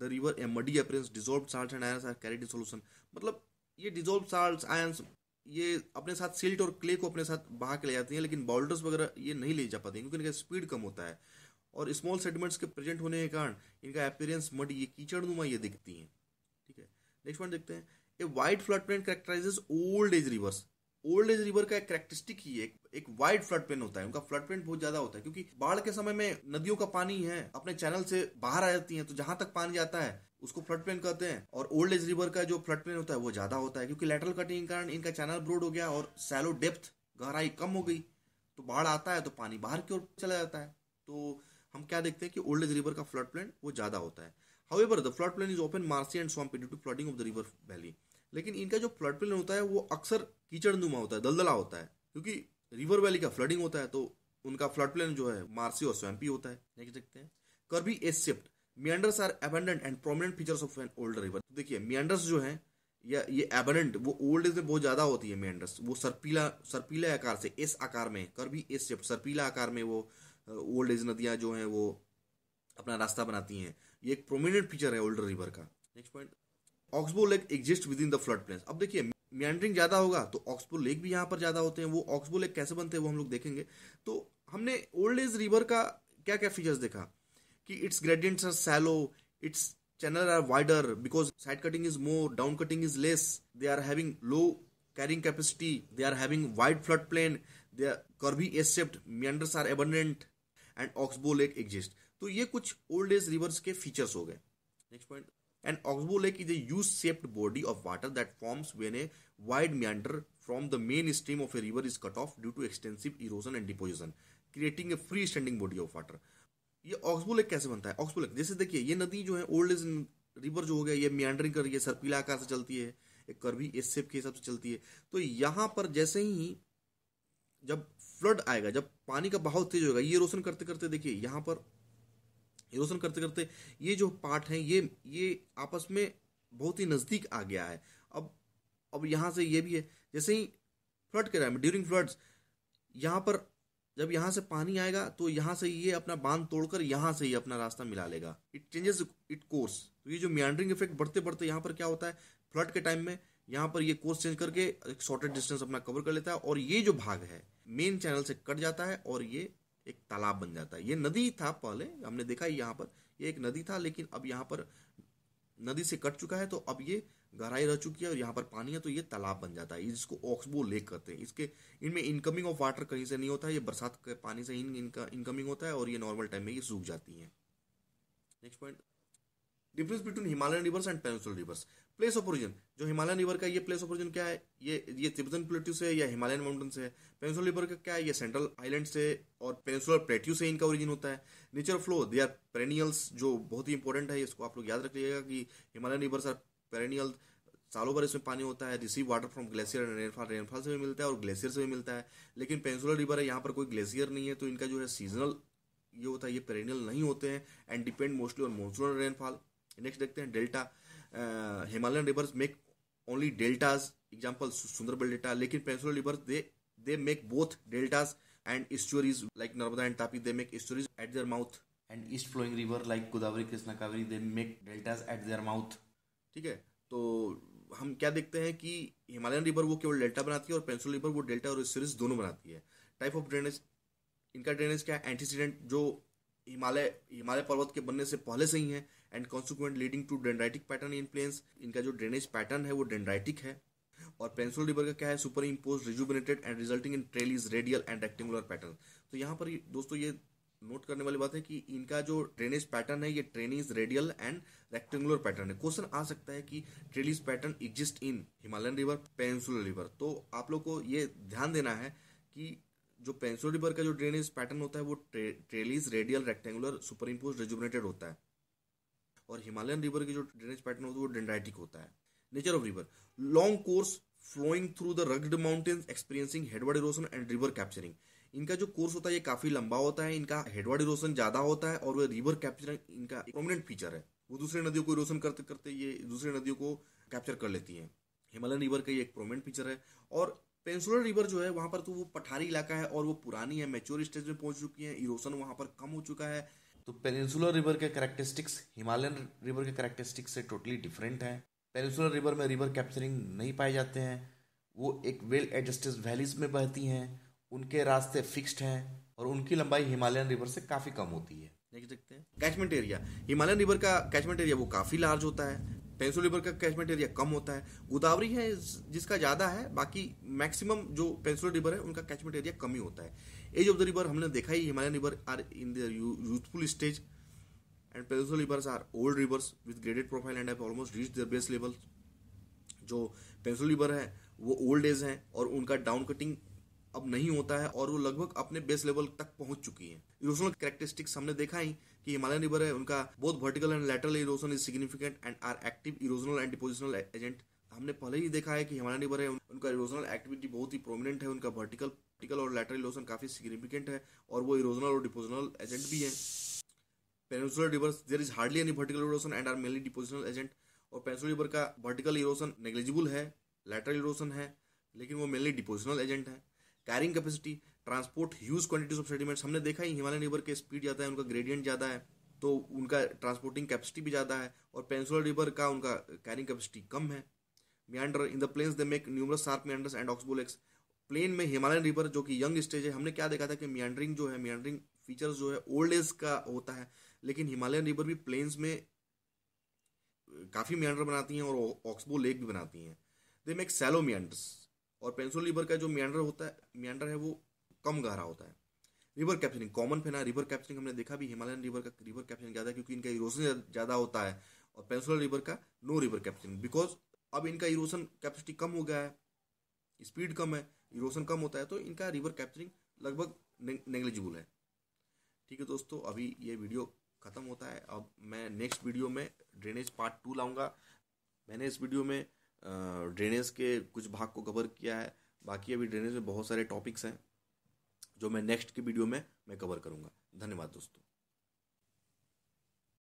the river a muddy appearance dissolve salt and ions are carried in solution मतलब ये डिजोल्व साल्ट आयंस ये अपने साथ सिल्ट और क्ले को अपने साथ बहा के ले जाती हैं लेकिन बाउल्डर्स वगैरह ये नहीं ले जा पाते क्योंकि इनका स्पीड कम होता है और स्मॉल सेडिमेंट्स के प्रेजेंट होने के कारण इनका अपेयरेंस मडी ये कीचड़ नुमा ये दिखती हैं ठीक है नेक्स्ट पॉइंट देखते हैं a wide flood plain characterises old age rivers old age river का एक करेक्टरिस्टिक ही है एक वाइड फ्लड प्लेन होता है उनका फ्लड प्लेन बहुत ज्यादा होता है क्योंकि बाढ़ के समय में नदियों का पानी है अपने चैनल से बाहर आ जाती है तो जहां तक पानी जाता है उसको फ्लड प्लेन कहते हैं और ओल्ड एज रिवर का जो फ्लड प्लेन होता है वो ज्यादा होता है क्योंकि लेटरल कटिंग के कारण इनका चैनल ब्रोड हो गया और सैलो डेप्थ गहराई कम हो गई तो बाढ़ आता है तो पानी बाहर की ओर चला जाता है तो हम क्या देखते हैं कि ओल्ड एज रिवर का फ्लड प्लेन वो ज्यादा होता है however the flood plain is open marshy and swampy due to flooding of the river valley लेकिन इनका जो फ्लड प्लेन होता है वो अक्सर कीचड़नुमा होता है दलदला होता है क्योंकि रिवर वैली का फ्लडिंग होता है तो उनका फ्लड प्लेन जो है मार्सी और स्वैम्पी होता है नेक्स्ट देखते हैं curvy S shaped meanders are abundant and prominent features of an old river तो देखिए मियंडर्स जो है या ये एबेंडेंट वो ओल्ड एज में बहुत ज्यादा होती है मियंडर्स वो सरपीला सरपीला आकार से एस आकार में कर्बी एस सिफ्ट सरपीला आकार में वो ओल्ड एज नदियाँ जो हैं वो अपना रास्ता बनाती हैं ये एक प्रोमिनेंट फीचर है ओल्डर रिवर का next point oxbow lake exist within the flood plain अब देखिए मियांड्रिंग ज्यादा होगा तो ऑक्सबो लेक भी यहां पर ज्यादा होते हैं वो ऑक्सबो लेक कैसे बनते हैं वो हम लोग देखेंगे तो हमने ओल्ड एज रिवर का क्या क्या फीचर्स देखा कि its gradients are shallow its channel are wider because side cutting is more down cutting is less they are having low carrying capacity they are having wide flood plain their curvy s shaped meanders are abundant and oxbow lake exist तो ये कुछ ओल्ड एज रिवर्स के फीचर्स हो गए next point and oxbow lake is a U shaped body of water that forms when a wide meander from the main stream of a river is cut off due to extensive erosion and deposition creating a free standing body of water ये ऑक्सबो लेक कैसे बनता है ऑक्सबो लेक जैसे देखिए ये नदी जो है ओल्ड इज रिवर जो हो गया ये मैंडरिंग कर रही है सर्पीला आकार से चलती है एक कर्वी एस सेप के हिसाब से चलती है तो यहां पर जैसे ही जब फ्लड आएगा जब पानी का बहाव तेज होगा ये रोशन करते करते देखिए यहां पर एरोसन करते करते ये जो पार्ट हैं ये ये आपस में बहुत ही नज़दीक आ गया है अब अब यहाँ से ये भी है जैसे ही फ्लड के टाइम ड्यूरिंग फ्लड्स यहाँ पर जब यहाँ से पानी आएगा तो यहाँ से ये अपना बांध तोड़कर यहाँ से ये अपना रास्ता मिला लेगा इट चेंजेस इट कोर्स तो ये जो मियांड्रिंग इफेक्ट बढ़ते बढ़ते यहाँ पर क्या होता है फ्लड के टाइम में यहाँ पर ये कोर्स चेंज करके एक शॉर्टेड डिस्टेंस अपना कवर कर लेता है और ये जो भाग है मेन चैनल से कट जाता है और ये एक तालाब बन जाता है ये नदी था पहले हमने देखा ही यहाँ पर ये एक नदी था लेकिन अब यहाँ पर नदी से कट चुका है तो अब ये गहराई रह चुकी है और यहाँ पर पानी है तो ये तालाब बन जाता है जिसको ऑक्सबो लेक कहते हैं इसके इनमें इनकमिंग ऑफ वाटर कहीं से नहीं होता है ये बरसात के पानी से इन इनका इनकमिंग होता है और ये नॉर्मल टाइम में ये सूख जाती है next point difference between Himalayan rivers and peninsular rivers place of origin जो हिमालयन रिवर का ये प्लेस ऑफ ओरिजिन क्या है ये ये तिब्बतन प्लेट्यू से या हिमालयन माउंटेन से है रिवर का क्या है ये सेंट्रल आइलैंड से और पेनसुलर प्लेट्यू से इनका ओरिजिन होता है nature flow they are perennials जो बहुत ही इंपॉर्टेंट है इसको आप लोग याद रख लीजिएगा कि हिमालयन रिवर्स आर पेरेनियल सालों भर इसमें पानी होता है receive water from glacier and rainfall rainfall से भी मिलता है और ग्लेशियर से भी मिलता है लेकिन पेंसुलर रिवर है यहाँ पर कोई ग्लेशियर नहीं है तो इनका जो है सीजनल ये होता है ये पेरेनियल नहीं होते हैं and depend mostly on monsoon rainfall next देखते हैं delta Himalayan rivers make only deltas example Sundarban delta लेकिन peninsular rivers they they make both deltas and estuaries like Narmada and Tapi they make estuaries at their mouth and east flowing river like Godavari Krishna Kaveri they make deltas at their mouth ठीक है तो हम क्या देखते हैं कि हिमालयन रिवर वो केवल डेल्टा बनाती है और पेंसुल रिवर वो डेल्टा और स्टोरीज दोनों बनाती है टाइप ऑफ ड्रेनेज इनका ड्रेनेज क्या है एंटीसीडेंट जो हिमालय हिमालय पर्वत के बनने से पहले से ही है and consequent leading to dendritic pattern in plains इनका जो ड्रेनेज पैटर्न है वो डेंड्राइटिक है और पेंसिल रिवर का क्या है superimpose rejuvenated and resulting in trellis is radial and rectangular pattern तो यहाँ पर दोस्तों ये नोट करने वाली बात है कि इनका जो ड्रेनेज पैटर्न है ये trellis is radial and rectangular pattern है क्वेश्चन आ सकता है कि trellis pattern exist in Himalayan river peninsular river तो आप लोग को ये ध्यान देना है कि जो पेंसुल रिवर का जो ड्रेनेज पैटर्न होता है वो ट्रे, trellis radial rectangular superimpose rejuvenated होता है और हिमालयन रिवर की जो ड्रेनेज पैटर्न होती है वो डेंड्राइटिक होता है nature of river long course flowing through the rugged mountains experiencing headward erosion and river capturing इनका जो कोर्स होता है ये काफी लंबा होता है इनका हेडवर्ड इरोशन ज्यादा होता है और रिवर कैप्चरिंग इनका प्रोमिनेंट फीचर है वो दूसरे नदियों को इरोशन करते करते ये दूसरे नदियों को कैप्चर कर लेती है हिमालयन रिवर का ये एक प्रोमिनेंट फीचर है और पेंसुलर रिवर जो है वहाँ पर तो वो पठारी इलाका है और वो पुरानी है मेच्योर स्टेज में पहुंच चुकी है इरोशन वहाँ पर कम हो चुका है तो पेनिनसुलर रिवर के करेक्टरिस्टिक्स हिमालयन रिवर के करेक्टरिस्टिक्स से टोटली डिफरेंट हैं पेनिनसुलर रिवर में रिवर कैप्चरिंग नहीं पाए जाते हैं वो एक वेल एडजस्टेड वैलीज में बहती हैं उनके रास्ते फिक्स्ड हैं और उनकी लंबाई हिमालयन रिवर से काफ़ी कम होती है देख सकते हैं कैचमेंट एरिया हिमालयन रिवर का कैचमेंट एरिया वो काफ़ी लार्ज होता है पेंसुल रिवर का कैचमेंट एरिया कम होता है गोदावरी है जिसका ज़्यादा है बाकी मैक्सिमम जो पेंसुल रिवर है उनका कैचमेंट एरिया कम ही होता है एज ऑफ द रिवर हमने देखा ही Himalayan river are in the youthful stage and peninsular rivers are old rivers with graded profile and have almost reach their base level जो पेंसिल रिवर है वो ओल्ड एज है और उनका डाउन कटिंग अब नहीं होता है और वो लगभग अपने बेस लेवल तक पहुंच चुकी है इरोशनल कैरेक्टरिस्टिक्स हमने देखा ही कि हिमालयन रिवर है उनका बहुत vertical and lateral erosion is significant and are active erosional and depositional agent हमने पहले ही देखा है कि हिमालयन रिवर है उनका इरोजनल एक्टिविटी बहुत ही प्रोमिनेंट है उनका वर्टिकल ऑप्टिकल और लेटरल इरोजन काफ़ी सिग्निफिकेंट है और वो इरोजनल और डिपोजनल एजेंट भी है peninsular rivers there is hardly any vertical erosion and are mainly depositional agent और पेनिसुलर रिवर का वर्टिकल इरोशन नेग्लिजिबल है लेटरल इरोशन है लेकिन वो मेनली डिपोजनल एजेंट है carrying capacity transport huge quantities of sediments हमने देखा ही हिमालयन रिवर के स्पीड ज़्यादा है उनका ग्रेडियंट ज़्यादा है तो उनका ट्रांसपोर्टिंग कैपेसिटी भी ज़्यादा है और पेंसुलर रिवर का उनका कैरिंग कैपेसिटी कम है meander in the plains they make numerous sharp meanders and oxbow lakes plain में हिमालयन रिवर जो कि यंग स्टेज है हमने क्या देखा था कि मियांड्रिंग जो है मियांड्रिंग फीचर्स जो है ओल्ड एज का होता है लेकिन हिमालयन रिवर भी प्लेन्स में काफ़ी मियांडर बनाती हैं और ऑक्सबो लेक भी बनाती हैं दे मेक सैलो मियांडर्स और पेंसिल रिवर का जो मियांडर होता है मियांडर है वो कम गहरा होता है रिवर कैप्चरिंग कॉमन फेना रिवर कैप्चरिंग हमने देखा भी हिमालयन रिवर का रिवर कैप्चरिंग ज़्यादा क्योंकि इनका इरोजन ज़्यादा होता है और पेंसुलर रिवर का नो रिवर कैप्चरिंग बिकॉज अब इनका इरोजन कैपेसिटी कम हो गया है स्पीड कम है इरोशन कम होता है तो इनका रिवर कैप्चरिंग लगभग नेग्लिजिबल है ठीक है दोस्तों अभी ये वीडियो ख़त्म होता है अब मैं नेक्स्ट वीडियो में ड्रेनेज पार्ट टू लाऊंगा मैंने इस वीडियो में ड्रेनेज के कुछ भाग को कवर किया है बाकी अभी ड्रेनेज में बहुत सारे टॉपिक्स हैं जो मैं नेक्स्ट की वीडियो में मैं कवर करूंगा धन्यवाद दोस्तों